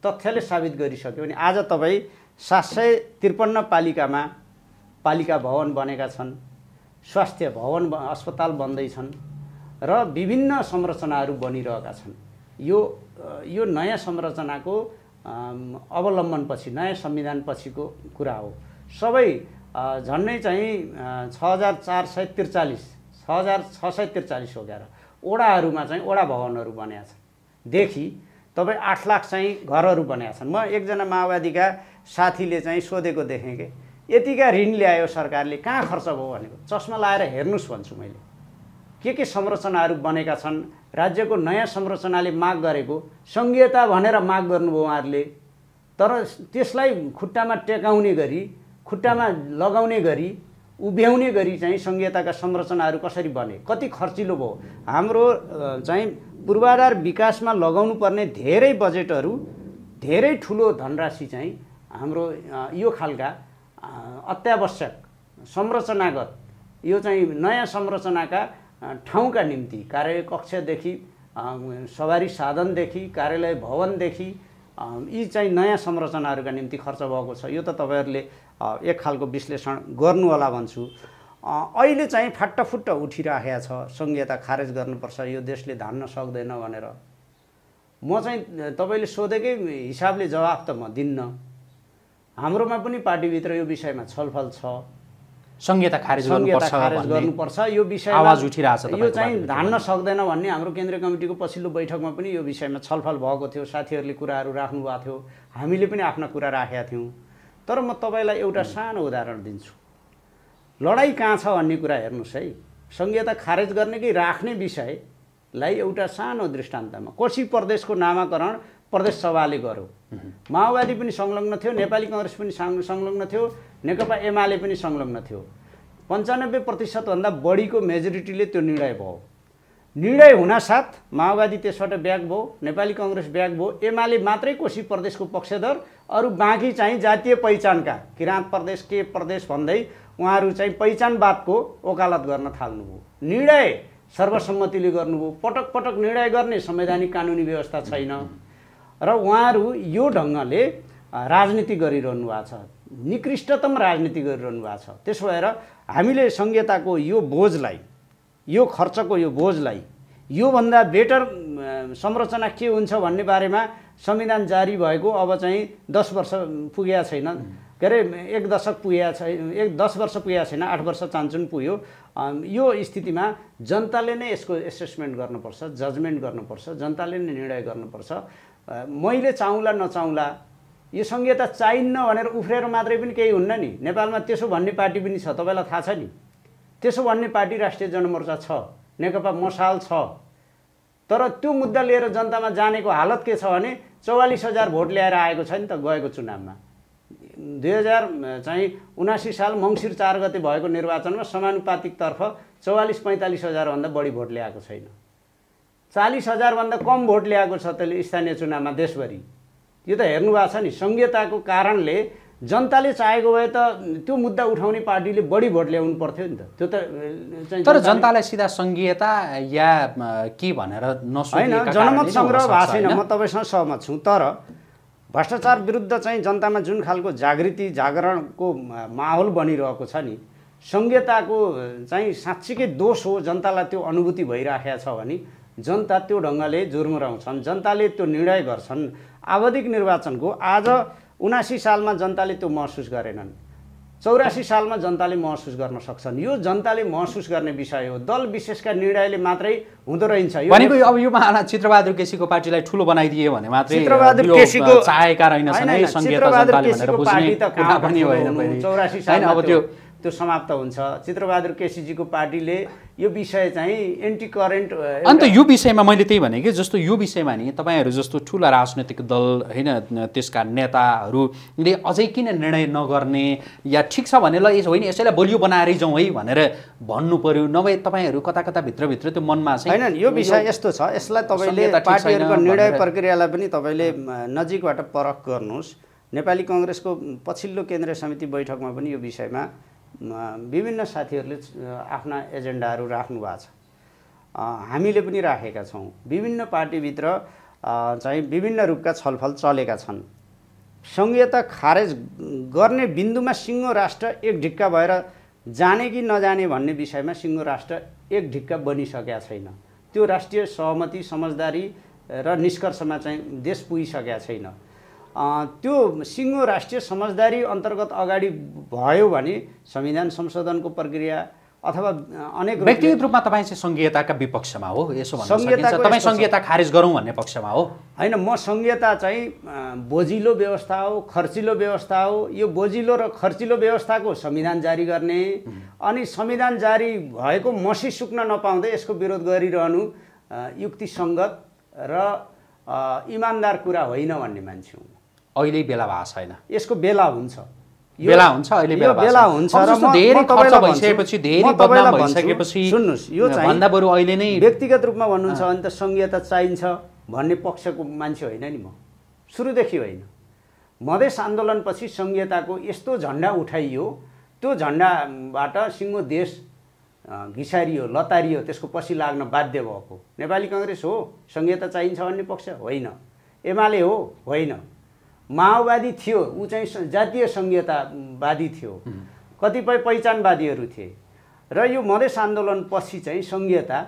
तथ्यले साबित गरिसक्यो भने आज तपाईँ सात सय त्रिपन्न पालिकामा पालिका भवन बनेका छन् स्वास्थ्य भवन अस्पताल बन्दैछन् र विभिन्न संरचनाहरू बनिरहेका छन् यो यो नयाँ संरचनाको अवलम्बनपछि नयाँ संविधान पछिको कुरा हो सबै झन्डै चाहिँ छ हजार चार सय त्रिचालिस छ हजार छ सय त्रिचालिस होगाएर ओडाहरूमा चाहिँ ओडा भवनहरू बनाएको छन् देखि तपाईँ आठ लाख चाहिँ घरहरू बनाएका छन् म एकजना माओवादीका साथीले चाहिँ सोधेको देखेँ कि यतिका ऋण ल्यायो सरकारले कहाँ खर्च भयो भनेको चस्मा लाएर हेर्नुहोस् भन्छु मैले के के संरचनाहरू बनेका छन् राज्यको नयाँ संरचनाले माग गरेको सङ्घीयता भनेर माग गर्नुभयो उहाँहरूले तर त्यसलाई खुट्टामा टेकाउने गरी खुट्टामा लगाउने गरी उभ्याउने गरी चाहिँ सङ्घीयताका संरचनाहरू कसरी बने कति खर्चिलो भयो हाम्रो चाहिँ पूर्वाधार विकासमा लगाउनुपर्ने धेरै बजेटहरू धेरै ठुलो धनराशि चाहिँ हाम्रो यो खालका अत्यावश्यक संरचनागत यो चाहिँ नयाँ संरचनाका ठाउँका निम्ति कार्यालय कक्षदेखि सवारी साधनदेखि कार्यालय भवनदेखि यी चाहिँ नयाँ संरचनाहरूका निम्ति खर्च भएको छ यो त तपाईँहरूले एक खालको विश्लेषण गर्नुहोला भन्छु अहिले चाहिँ फाट्टाफुट्ट उठिराखेको छ सङ्घीयता खारेज गर्नुपर्छ यो देशले धान्न सक्दैन भनेर म चाहिँ तपाईँले सोधेकै हिसाबले जवाफ त म दिन्न हाम्रोमा पनि पार्टीभित्र यो विषयमा छलफल छ संहिता खारेज गर्नुपर्छ खारेज गर्नुपर्छ यो विषय आवाज उठिरहेछ यो चाहिँ धान्न सक्दैन भन्ने हाम्रो केन्द्रीय कमिटीको पछिल्लो बैठकमा पनि यो विषयमा छलफल भएको थियो साथीहरूले कुराहरू भएको थियो हामीले पनि आफ्ना कुरा राखेका थियौँ तर म तपाईँलाई एउटा सानो उदाहरण दिन्छु लडाइँ कहाँ छ भन्ने कुरा हेर्नुहोस् है संहिता खारेज गर्ने कि राख्ने विषयलाई एउटा सानो दृष्टान्तमा कोशी प्रदेशको नामाकरण प्रदेश सभाले गर्यो माओवादी पनि संलग्न थियो नेपाली कङ्ग्रेस पनि संलग्न थियो नेकपा एमाले पनि संलग्न थियो पन्चानब्बे प्रतिशतभन्दा बढीको मेजोरिटीले त्यो निर्णय भयो निर्णय हुनासाथ माओवादी त्यसबाट ब्याग भयो नेपाली कङ्ग्रेस ब्याग भयो एमाले मात्रै कोशी प्रदेशको पक्षधर अरू बाँकी चाहिँ जातीय पहिचानका किराँत प्रदेश के प्रदेश भन्दै उहाँहरू चाहिँ पहिचानवादको ओकालत गर्न थाल्नुभयो निर्णय सर्वसम्मतिले गर्नुभयो पटक पटक निर्णय गर्ने संवैधानिक कानुनी व्यवस्था छैन र उहाँहरू यो ढङ्गले राजनीति गरिरहनु भएको छ निकृष्टतम राजनीति गरिरहनु भएको छ त्यसो भएर हामीले सङ्घीयताको यो बोझलाई यो खर्चको यो बोझलाई योभन्दा बेटर संरचना के हुन्छ भन्ने बारेमा संविधान जारी भएको अब चाहिँ दस वर्ष पुगेका छैन के अरे एक दशक पुगेका छ एक दस वर्ष पुगेका छैन आठ वर्ष चान्चुन पुग्यो यो स्थितिमा जनताले नै यसको एसेसमेन्ट गर्नुपर्छ जजमेन्ट गर्नुपर्छ जनताले नै निर्णय गर्नुपर्छ मैले चाहँला नचाउँला यो सङ्घीयता चाहिन्न भनेर उफ्रेर मात्रै पनि केही हुन्न नि नेपालमा त्यसो भन्ने पार्टी पनि छ तपाईँलाई थाहा छ नि त्यसो भन्ने पार्टी राष्ट्रिय जनमोर्चा छ नेकपा मसाल छ तर त्यो मुद्दा लिएर जनतामा जानेको हालत के छ भने चौवालिस हजार भोट ल्याएर आएको छ नि त गएको चुनावमा दुई हजार चाहिँ उनासी साल मङ्सिर चार गते भएको निर्वाचनमा समानुपातिकतर्फ चौवालिस पैँतालिस हजारभन्दा बढी भोट ल्याएको छैन चालिस हजारभन्दा कम भोट ल्याएको छ त्यसले स्थानीय चुनावमा देशभरि यो त हेर्नु भएको छ नि सङ्घीयताको कारणले जनताले चाहेको भए त त्यो मुद्दा उठाउने पार्टीले बढी भोट ल्याउनु पर्थ्यो नि त त्यो त तर जनतालाई सिधा सङ्घीयता या के भनेर होइन जनमत सङ्ग्रह भएको छैन म तपाईँसँग सहमत छु तर भ्रष्टाचार विरुद्ध चाहिँ जनतामा जुन खालको जागृति जागरणको माहौल बनिरहेको छ नि सङ्घीयताको चाहिँ साँच्चीकै दोष हो जनतालाई त्यो अनुभूति भइराखेको छ भने जनता त्यो ढङ्गले जुर्मुराउँछन् जनताले त्यो निर्णय गर्छन् आवधिक निर्वाचनको आज उनासी सालमा जनताले त्यो महसुस गरेनन् चौरासी सालमा जनताले महसुस गर्न सक्छन् यो जनताले महसुस गर्ने विषय हो दल विशेषका निर्णयले मात्रै हुँदो रहन्छ भनेको अब यो चित्रबहादुर केसीको पार्टीलाई ठुलो बनाइदियो भने मात्रै केसीको चाहेका रहेनछन् अब त्यो त्यो समाप्त हुन्छ चित्रबहादुर केसीजीको पार्टीले यो विषय चाहिँ एन्टी करेन्ट अन्त यो विषयमा मैले त्यही भने कि जस्तो यो विषयमा नि तपाईँहरू जस्तो ठुला राजनैतिक दल होइन त्यसका नेताहरूले अझै किन निर्णय नगर्ने या ठिक छ भने ल होइन यसैलाई बलियो बनाएरै जाउँ है भनेर भन्नु पर्यो नभए तपाईँहरू कता कता भित्रभित्र त्यो मनमा चाहिँ होइन यो विषय यस्तो छ यसलाई तपाईँले पार्टीहरूको निर्णय प्रक्रियालाई पनि तपाईँले नजिकबाट परख गर्नुहोस् नेपाली कङ्ग्रेसको पछिल्लो केन्द्रीय समिति बैठकमा पनि यो विषयमा विभिन्न साथीहरूले आफ्ना एजेन्डाहरू राख्नु भएको छ हामीले पनि राखेका छौँ विभिन्न पार्टीभित्र चाहिँ विभिन्न रूपका छलफल चलेका छन् सङ्घीयता खारेज गर्ने बिन्दुमा सिङ्गो राष्ट्र एक ढिक्का भएर जाने कि नजाने भन्ने विषयमा सिङ्गो राष्ट्र एक ढिक्का बनिसकेका छैन त्यो राष्ट्रिय सहमति समझदारी र निष्कर्षमा चाहिँ देश पुगिसकेका छैन त्यो सिङ्गो राष्ट्रिय समझदारी अन्तर्गत अगाडि भयो भने संविधान संशोधनको प्रक्रिया अथवा अनेक व्यक्तिगत रूपमा तपाईँ चाहिँ सङ्घीयताका विपक्षमा हो यसो तपाईँ सङ्घीयता खारेज गरौँ भन्ने पक्षमा हो होइन म सङ्घीयता चाहिँ बोजिलो व्यवस्था हो खर्चिलो व्यवस्था हो यो बोजिलो र खर्चिलो व्यवस्थाको संविधान जारी गर्ने अनि संविधान जारी भएको मसी सुक्न नपाउँदै यसको विरोध गरिरहनु युक्तिसङ्गत र इमान्दार कुरा होइन भन्ने मान्छे हुँ अहिले बेला भएको छैन यसको बेला हुन्छ बेला हुन्छ अहिले बेला हुन्छ धेरै खर्च भइसकेपछि धेरै बदनाम भइसकेपछि सुन्नुहोस् यो भन्दा बरु अहिले नै व्यक्तिगत रूपमा भन्नुहुन्छ भने त सङ्घीयता चाहिन्छ भन्ने पक्षको मान्छे होइन नि म सुरुदेखि होइन मधेस आन्दोलनपछि सङ्घीयताको यस्तो झन्डा उठाइयो त्यो झन्डाबाट सिङ्गो देश घिसारियो लतारियो त्यसको पछि लाग्न बाध्य भएको नेपाली कङ्ग्रेस हो सङ्घीयता चाहिन्छ भन्ने पक्ष होइन एमाले हो होइन माओवादी थियो ऊ चाहिँ जातीय सङ्घीयतावादी थियो कतिपय पहिचानवादीहरू थिए र यो मधेस आन्दोलनपछि चाहिँ सङ्घीयता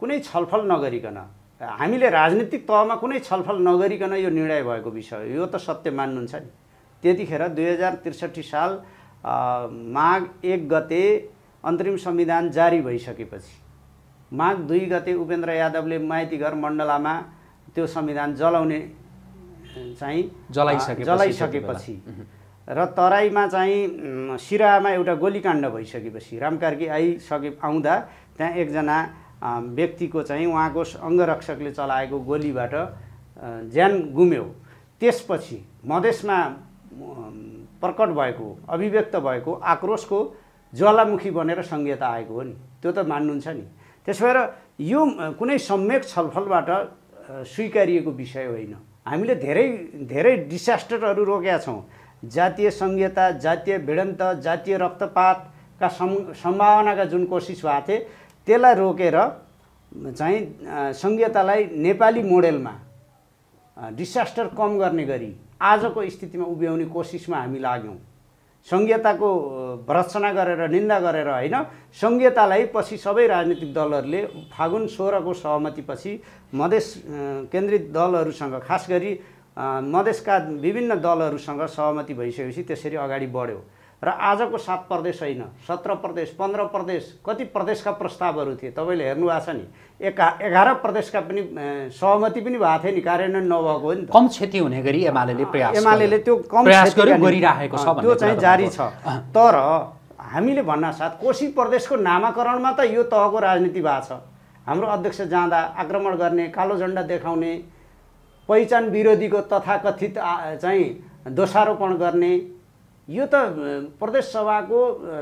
कुनै छलफल नगरिकन हामीले राजनीतिक तहमा कुनै छलफल नगरिकन यो निर्णय भएको विषय यो त सत्य मान्नुहुन्छ नि त्यतिखेर दुई हजार त्रिसठी साल माघ एक गते अन्तरिम संविधान जारी भइसकेपछि माघ दुई गते उपेन्द्र यादवले माइतीघर मण्डलामा त्यो संविधान जलाउने चाहिँ जलाइसके जलाइसकेपछि र तराईमा चाहिँ सिरामा एउटा गोलीकाण्ड भइसकेपछि राम रामकार्की आइसके आउँदा त्यहाँ एकजना व्यक्तिको चाहिँ उहाँको अङ्गरक्षकले चलाएको गोलीबाट ज्यान गुम्यो त्यसपछि मधेसमा प्रकट भएको अभिव्यक्त भएको आक्रोशको ज्वालामुखी बनेर सङ्घीयता आएको हो नि त्यो त मान्नुहुन्छ नि त्यस भएर यो कुनै सम्यक छलफलबाट स्वीकारिएको विषय होइन हामीले धेरै धेरै डिसास्टरहरू रोकेका छौँ जातीय सङ्घीयता जातीय भिडन्त जातीय रक्तपातका सम् सम्भावनाका जुन कोसिस भएको थिए त्यसलाई रोकेर चाहिँ सङ्घीयतालाई नेपाली मोडेलमा डिसास्टर कम गर्ने गरी आजको स्थितिमा उभ्याउने कोसिसमा हामी लाग्यौँ सङ्घीयताको भ्रसना गरेर निन्दा गरेर होइन सङ्घीयतालाई पछि सबै राजनीतिक दलहरूले फागुन सोह्रको सहमतिपछि मधेस केन्द्रित दलहरूसँग खास गरी मधेसका विभिन्न दलहरूसँग सहमति भइसकेपछि त्यसरी अगाडि बढ्यो र आजको सात प्रदेश होइन सत्र प्रदेश पन्ध्र प्रदेश कति प्रदेशका प्रस्तावहरू थिए तपाईँले हेर्नु भएको छ नि एका एघार प्रदेशका पनि सहमति पनि भएको थियो नि कार्यान्वयन नभएको हो नि कम क्षति हुने गरी एमाले एमाले त्यो कम गरिराखेको छ त्यो चाहिँ जारी छ तर हामीले भन्नासाथ कोशी प्रदेशको नामाकरणमा त यो तहको राजनीति भएको छ हाम्रो अध्यक्ष जाँदा आक्रमण गर्ने कालो झन्डा देखाउने पहिचान विरोधीको तथाकथित चाहिँ दोषारोपण गर्ने यो त प्रदेश सभाको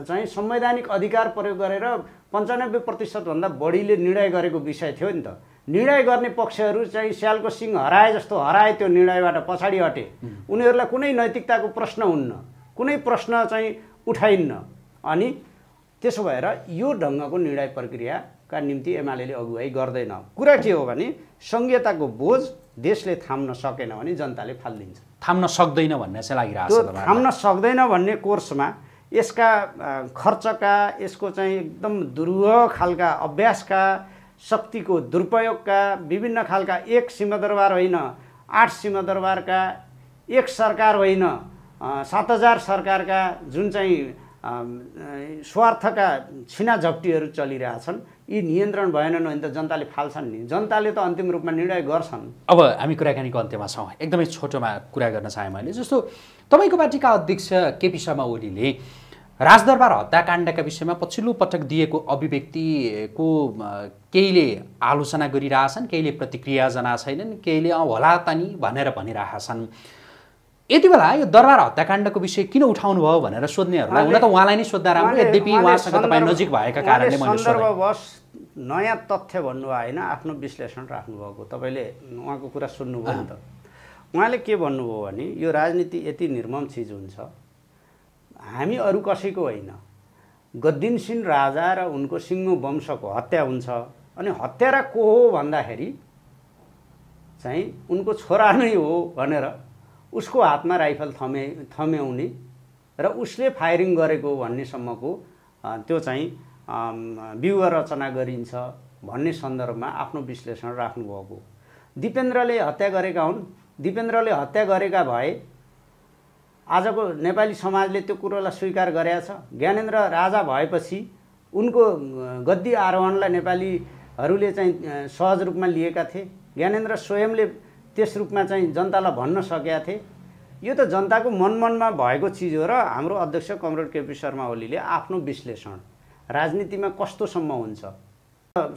चाहिँ संवैधानिक अधिकार प्रयोग गरेर पन्चानब्बे प्रतिशतभन्दा बढीले निर्णय गरेको विषय थियो नि त निर्णय गर्ने पक्षहरू चाहिँ स्यालको सिंह हराए जस्तो हराए त्यो निर्णयबाट पछाडि हटे उनीहरूलाई कुनै नैतिकताको प्रश्न हुन्न कुनै प्रश्न चाहिँ उठाइन्न अनि त्यसो भएर यो ढङ्गको निर्णय प्रक्रियाका निम्ति एमाले अगुवाई गर्दैन कुरा के हो भने सङ्घीयताको बोझ देशले थाम्न सकेन भने जनताले फालिदिन्छ थाम्न सक्दैन भन्ने चाहिँ लागिरहेको छ थाम्न सक्दैन भन्ने कोर्समा यसका खर्चका यसको चाहिँ एकदम दुर्ह खालका अभ्यासका शक्तिको दुरुपयोगका विभिन्न खालका एक सिंहदरबार होइन आठ सिंहदरबारका एक सरकार होइन सात हजार सरकारका जुन चाहिँ स्वार्थका छिनाझप्टीहरू चलिरहेछन् यी नियन्त्रण भएनन् भने त जनताले फाल्छन् नि जनताले त अन्तिम रूपमा निर्णय गर्छन् अब हामी कुराकानीको अन्त्यमा छौँ एकदमै छोटोमा कुरा गर्न चाहेँ मैले जस्तो तपाईँको पार्टीका अध्यक्ष केपी शर्मा ओलीले राजदरबार हत्याकाण्डका विषयमा पछिल्लो पटक दिएको अभिव्यक्तिको केहीले आलोचना गरिरहेछन् केहीले प्रतिक्रिया जना छैनन् केहीले अँ होला नि भनेर भनिरहेछन् यति बेला यो दरबार हत्याकाण्डको विषय किन उठाउनु भयो भनेर सोध्नेहरूलाई हुन त उहाँलाई नै सोद्धा राम्रो यद्यपि उहाँसँग तपाईँ नजिक भएका कारणले मैले नयाँ तथ्य भन्नुभयो होइन आफ्नो विश्लेषण राख्नुभएको तपाईँले उहाँको कुरा सुन्नुभयो नि त उहाँले के भन्नुभयो भने यो राजनीति यति निर्मम चिज हुन्छ हामी अरू कसैको होइन गद्दिनसिन राजा र उनको सिङ्गो वंशको हत्या हुन्छ अनि हत्यारा को हो भन्दाखेरि चाहिँ उनको छोरा नै हो भनेर उसको हातमा राइफल थमे थम्याउने र उसले फायरिङ गरेको भन्नेसम्मको त्यो चाहिँ व्यूह रचना गरिन्छ भन्ने सन्दर्भमा आफ्नो विश्लेषण राख्नुभएको दिपेन्द्रले हत्या गरेका हुन् दिपेन्द्रले हत्या गरेका भए आजको नेपाली समाजले त्यो कुरोलाई स्वीकार गरेका छ ज्ञानेन्द्र राजा भएपछि उनको गद्दी आरोहणलाई नेपालीहरूले चाहिँ सहज रूपमा लिएका थिए ज्ञानेन्द्र स्वयंले त्यस रूपमा चाहिँ जनतालाई भन्न सकेका थिए यो त जनताको मनमनमा भएको चिज हो र हाम्रो अध्यक्ष कमरेड केपी शर्मा ओलीले आफ्नो विश्लेषण राजनीतिमा कस्तोसम्म हुन्छ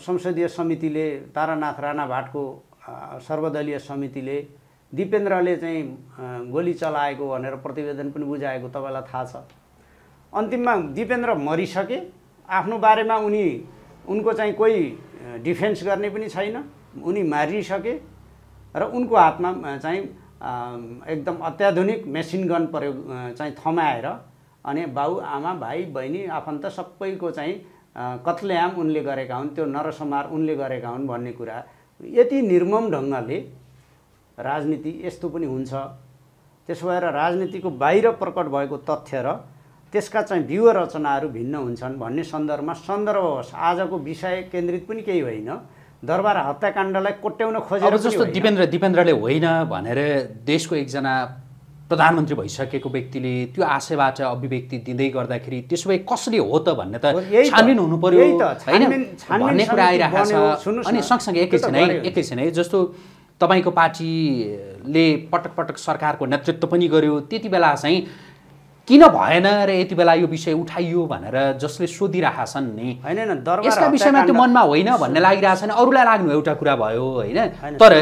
संसदीय समितिले तारानाथ राणा भाटको सर्वदलीय समितिले दिपेन्द्रले चाहिँ गोली चलाएको भनेर प्रतिवेदन पनि बुझाएको तपाईँलाई थाहा छ अन्तिममा दिपेन्द्र मरिसके आफ्नो बारेमा उनी उनको चाहिँ कोही डिफेन्स गर्ने पनि छैन उनी मारिसके र उनको हातमा चाहिँ एकदम अत्याधुनिक मेसिन गन प्रयोग चाहिँ थमाएर अनि बाउ आमा भाइ बहिनी आफन्त सबैको चाहिँ कत्लेआम उनले गरेका हुन् त्यो नरसमार उनले गरेका हुन् भन्ने कुरा यति निर्मम ढङ्गले राजनीति यस्तो पनि हुन्छ त्यसो भएर राजनीतिको बाहिर प्रकट भएको तथ्य र त्यसका चाहिँ व्यूह रचनाहरू भिन्न हुन्छन् भन्ने सन्दर्भमा सन्दर्भवश आजको विषय केन्द्रित पनि केही होइन दरबार हत्याकाण्डलाई कोट्याउन खोजेर जस्तो दिपेन्द्र दिपेन्द्रले होइन भनेर देशको एकजना प्रधानमन्त्री भइसकेको व्यक्तिले त्यो आशयबाट अभिव्यक्ति दिँदै गर्दाखेरि त्यसो भए कसले हो त भन्ने त छानबिन हुनु पर्यो भन्ने कुरा आइरहेको छ अनि सँगसँगै एकैछिन है एकैछिन है जस्तो तपाईँको पार्टीले पटक पटक सरकारको नेतृत्व पनि गर्यो त्यति बेला चाहिँ किन भएन र यति बेला यो विषय उठाइयो भनेर जसले सोधिरहेछन् नि होइन यसका विषयमा त्यो मनमा होइन भन्ने लागिरहेछन् अरूलाई लाग्नु एउटा कुरा भयो होइन तर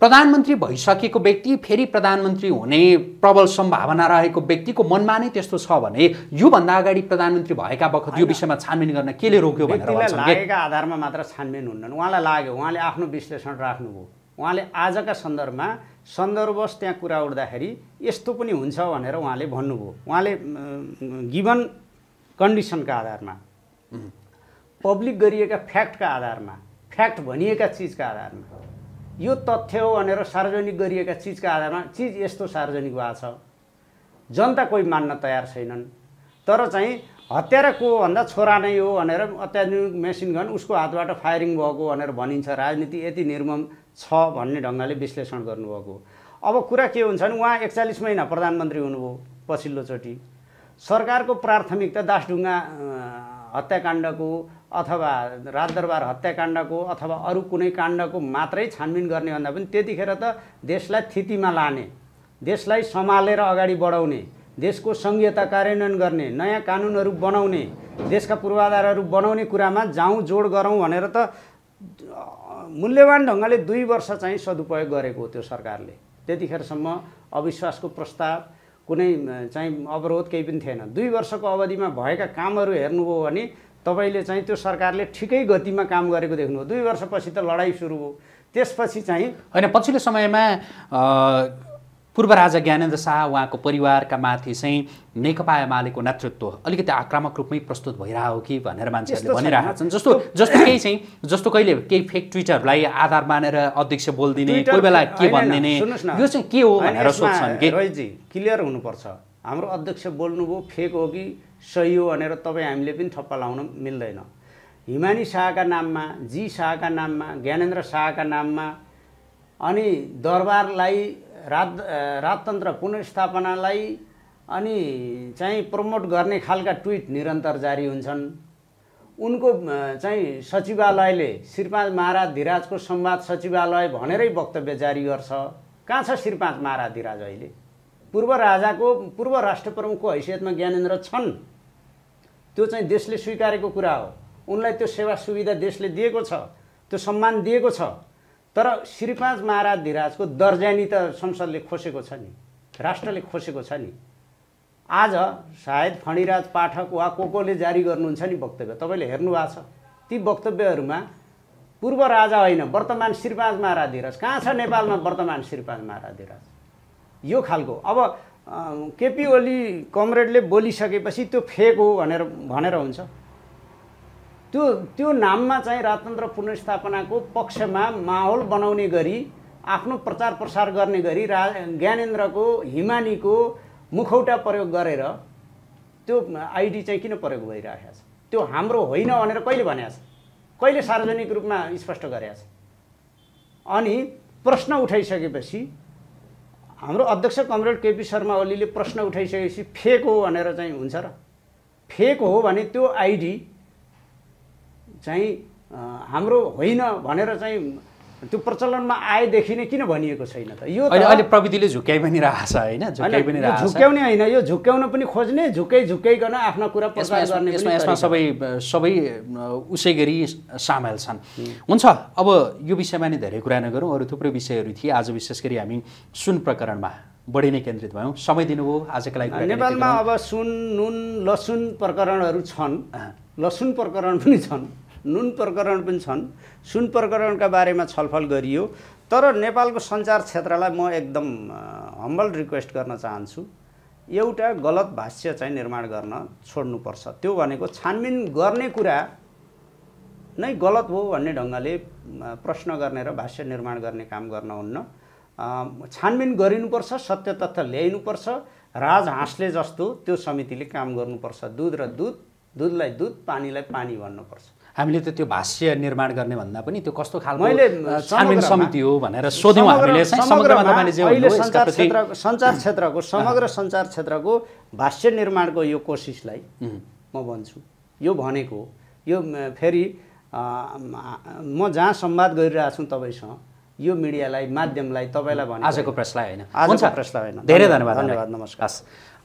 प्रधानमन्त्री भइसकेको व्यक्ति फेरि प्रधानमन्त्री हुने प्रबल सम्भावना रहेको व्यक्तिको मनमा नै त्यस्तो छ भने योभन्दा अगाडि प्रधानमन्त्री भएका बखत यो विषयमा छानबिन गर्न केले रोक्यो भनेर लागेका आधारमा मात्र छानबिन हुन्न उहाँलाई लाग्यो उहाँले आफ्नो विश्लेषण राख्नुभयो उहाँले आजका सन्दर्भमा सन्दर्भवश त्यहाँ कुरा उठ्दाखेरि यस्तो पनि हुन्छ भनेर उहाँले भन्नुभयो उहाँले गिभन कन्डिसनका आधारमा पब्लिक गरिएका फ्याक्टका आधारमा फ्याक्ट भनिएका चिजका आधारमा यो तथ्य हो भनेर सार्वजनिक गरिएका चिजका आधारमा चिज यस्तो सार्वजनिक भएको छ जनता कोही मान्न तयार छैनन् तर चाहिँ हत्यारा को भन्दा छोरा नै हो भनेर अत्याधुनिक मेसिन गन उसको हातबाट फायरिङ भएको भनेर भनिन्छ राजनीति यति निर्मम छ भन्ने ढङ्गले विश्लेषण गर्नुभएको अब कुरा के हुन्छ भने उहाँ एकचालिस महिना प्रधानमन्त्री हुनुभयो पछिल्लोचोटि सरकारको प्राथमिकता दासढुङ्गा हत्याकाण्डको अथवा राजदरबार हत्याकाण्डको अथवा अरू कुनै काण्डको मात्रै छानबिन गर्ने भन्दा पनि त्यतिखेर त देशलाई थितिमा लाने देशलाई सम्हालेर अगाडि बढाउने देशको सङ्घीयता कार्यान्वयन गर्ने नयाँ कानुनहरू बनाउने देशका पूर्वाधारहरू बनाउने कुरामा जाउँ जोड गरौँ भनेर त मूल्यवान ढङ्गले दुई वर्ष चाहिँ सदुपयोग गरेको हो त्यो सरकारले त्यतिखेरसम्म अविश्वासको प्रस्ताव कुनै चाहिँ अवरोध केही पनि थिएन दुई वर्षको अवधिमा भएका कामहरू हेर्नुभयो भने तपाईँले चाहिँ त्यो सरकारले ठिकै गतिमा काम गरेको देख्नु दुई वर्षपछि त लडाइँ सुरु हो त्यसपछि चाहिँ होइन पछिल्लो समयमा पूर्व राजा ज्ञानेन्द्र शाह उहाँको परिवारका माथि चाहिँ नेकपा एमालेको नेतृत्व अलिकति आक्रामक रूपमै प्रस्तुत भइरहेको कि भनेर मान्छेहरूले भनिरहेका छन् जस्तो जस्तो केही चाहिँ जस्तो कहिले केही फेक ट्विटरलाई आधार मानेर अध्यक्ष बोलिदिने कोही बेला के भनिदिने यो चाहिँ के हो भनेर सोध्छन् क्लियर हुनुपर्छ हाम्रो अध्यक्ष बोल्नुभयो फेक हो कि सही हो भनेर तपाईँ हामीले पनि ठप्पा लाउन मिल्दैन हिमानी शाहका नाममा जी शाहका नाममा ज्ञानेन्द्र शाहका नाममा अनि दरबारलाई राज राजतन्त्र पुनर्स्थापनालाई अनि चाहिँ प्रमोट गर्ने खालका ट्विट निरन्तर जारी हुन्छन् उनको चाहिँ सचिवालयले श्रीपाँच महाराज धिराजको संवाद सचिवालय भनेरै वक्तव्य जारी गर्छ कहाँ छ श्रीपाँच महाराज धिराज अहिले पूर्व राजाको पूर्व राष्ट्रप्रमुखको हैसियतमा ज्ञानेन्द्र छन् त्यो चाहिँ देशले स्वीकारेको कुरा हो उनलाई त्यो सेवा सुविधा देशले दिएको छ त्यो सम्मान दिएको छ तर श्रीपाँच महाराज धिराजको दर्जानी त संसदले खोसेको छ नि राष्ट्रले खोसेको छ नि आज सायद फणिराज पाठक वा को कोले जारी गर्नुहुन्छ नि वक्तव्य तपाईँले हेर्नु छ ती वक्तव्यहरूमा पूर्व राजा होइन वर्तमान श्रीपाँच महाराज धिराज कहाँ छ नेपालमा वर्तमान श्रीपाँच महाराज धिराज यो खालको अब केपी ओली कमरेडले बोलिसकेपछि त्यो फेक हो भनेर भनेर हुन्छ त्यो त्यो नाममा चाहिँ राजतन्त्र पुनर्स्थापनाको पक्षमा माहौल बनाउने गरी आफ्नो प्रचार प्रसार गर्ने गरी रा ज्ञानेन्द्रको हिमानीको मुखौटा प्रयोग गरेर त्यो आइडी चाहिँ किन प्रयोग भइरहेको छ त्यो हाम्रो होइन भनेर कहिले भनेको छ कहिले सार्वजनिक रूपमा स्पष्ट गरेको छ अनि प्रश्न उठाइसकेपछि हाम्रो अध्यक्ष कमरेड केपी शर्मा ओलीले प्रश्न उठाइसकेपछि फेक हो भनेर चाहिँ हुन्छ र फेक हो भने त्यो आइडी चाहिँ हाम्रो होइन भनेर चाहिँ त्यो प्रचलनमा आएदेखि नै किन भनिएको छैन त यो अहिले प्रविधिले झुक्याइ पनि रहेछ होइन झुक्याइ पनि झुक्याउने होइन यो झुक्याउन पनि खोज्ने झुक्कै झुक्याइकन आफ्नो कुरा प्रचार गर्ने यसमा यसमा सबै सबै उसै गरी सामेल छन् हुन्छ अब यो विषयमा नै धेरै कुरा नगरौँ अरू थुप्रै विषयहरू थिए आज विशेष गरी हामी सुन प्रकरणमा बढी नै केन्द्रित भयौँ समय दिनुभयो आजको लागि नेपालमा अब सुन नुन लसुन प्रकरणहरू छन् लसुन प्रकरण पनि छन् नुन प्रकरण पनि छन् सुन प्रकरणका बारेमा छलफल गरियो तर नेपालको सञ्चार क्षेत्रलाई म एकदम हम्बल रिक्वेस्ट गर्न चाहन्छु एउटा गलत भाष्य चाहिँ निर्माण गर्न छोड्नुपर्छ त्यो भनेको छानबिन गर्ने कुरा नै गलत हो भन्ने ढङ्गले प्रश्न गर्ने र भाष्य निर्माण गर्ने काम गर्न हुन्न छानबिन गरिनुपर्छ सत्य तथ्य ल्याइनुपर्छ राज हाँसले जस्तो त्यो समितिले काम गर्नुपर्छ दुध र दुध दुधलाई दुध पानीलाई पानी भन्नुपर्छ हामीले त त्यो भाष्य निर्माण गर्ने भन्दा पनि त्यो कस्तो खालको छानबिन समिति हो भनेर सोध्यौँ हामीले सञ्चार क्षेत्रको समग्र सञ्चार क्षेत्रको भाष्य निर्माणको यो कोसिसलाई म भन्छु यो भनेको यो फेरि म जहाँ संवाद गरिरहेको छु तपाईँसँग यो मिडियालाई माध्यमलाई तपाईँलाई भने आजको प्रेसलाई होइन आजको प्रेसलाई होइन धेरै धन्यवाद धन्यवाद नमस्कार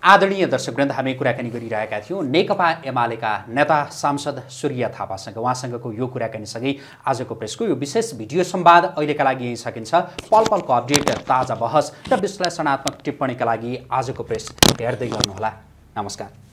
आदरणीय दर्शक ग्रन्थ हामी कुराकानी गरिरहेका थियौँ नेकपा एमालेका नेता सांसद सूर्य थापासँग उहाँसँगको यो कुराकानीसँगै आजको प्रेसको यो विशेष भिडियो संवाद अहिलेका लागि यहीँ सकिन्छ पल पलको अपडेट ताजा बहस र विश्लेषणात्मक टिप्पणीका लागि आजको प्रेस हेर्दै गर्नुहोला नमस्कार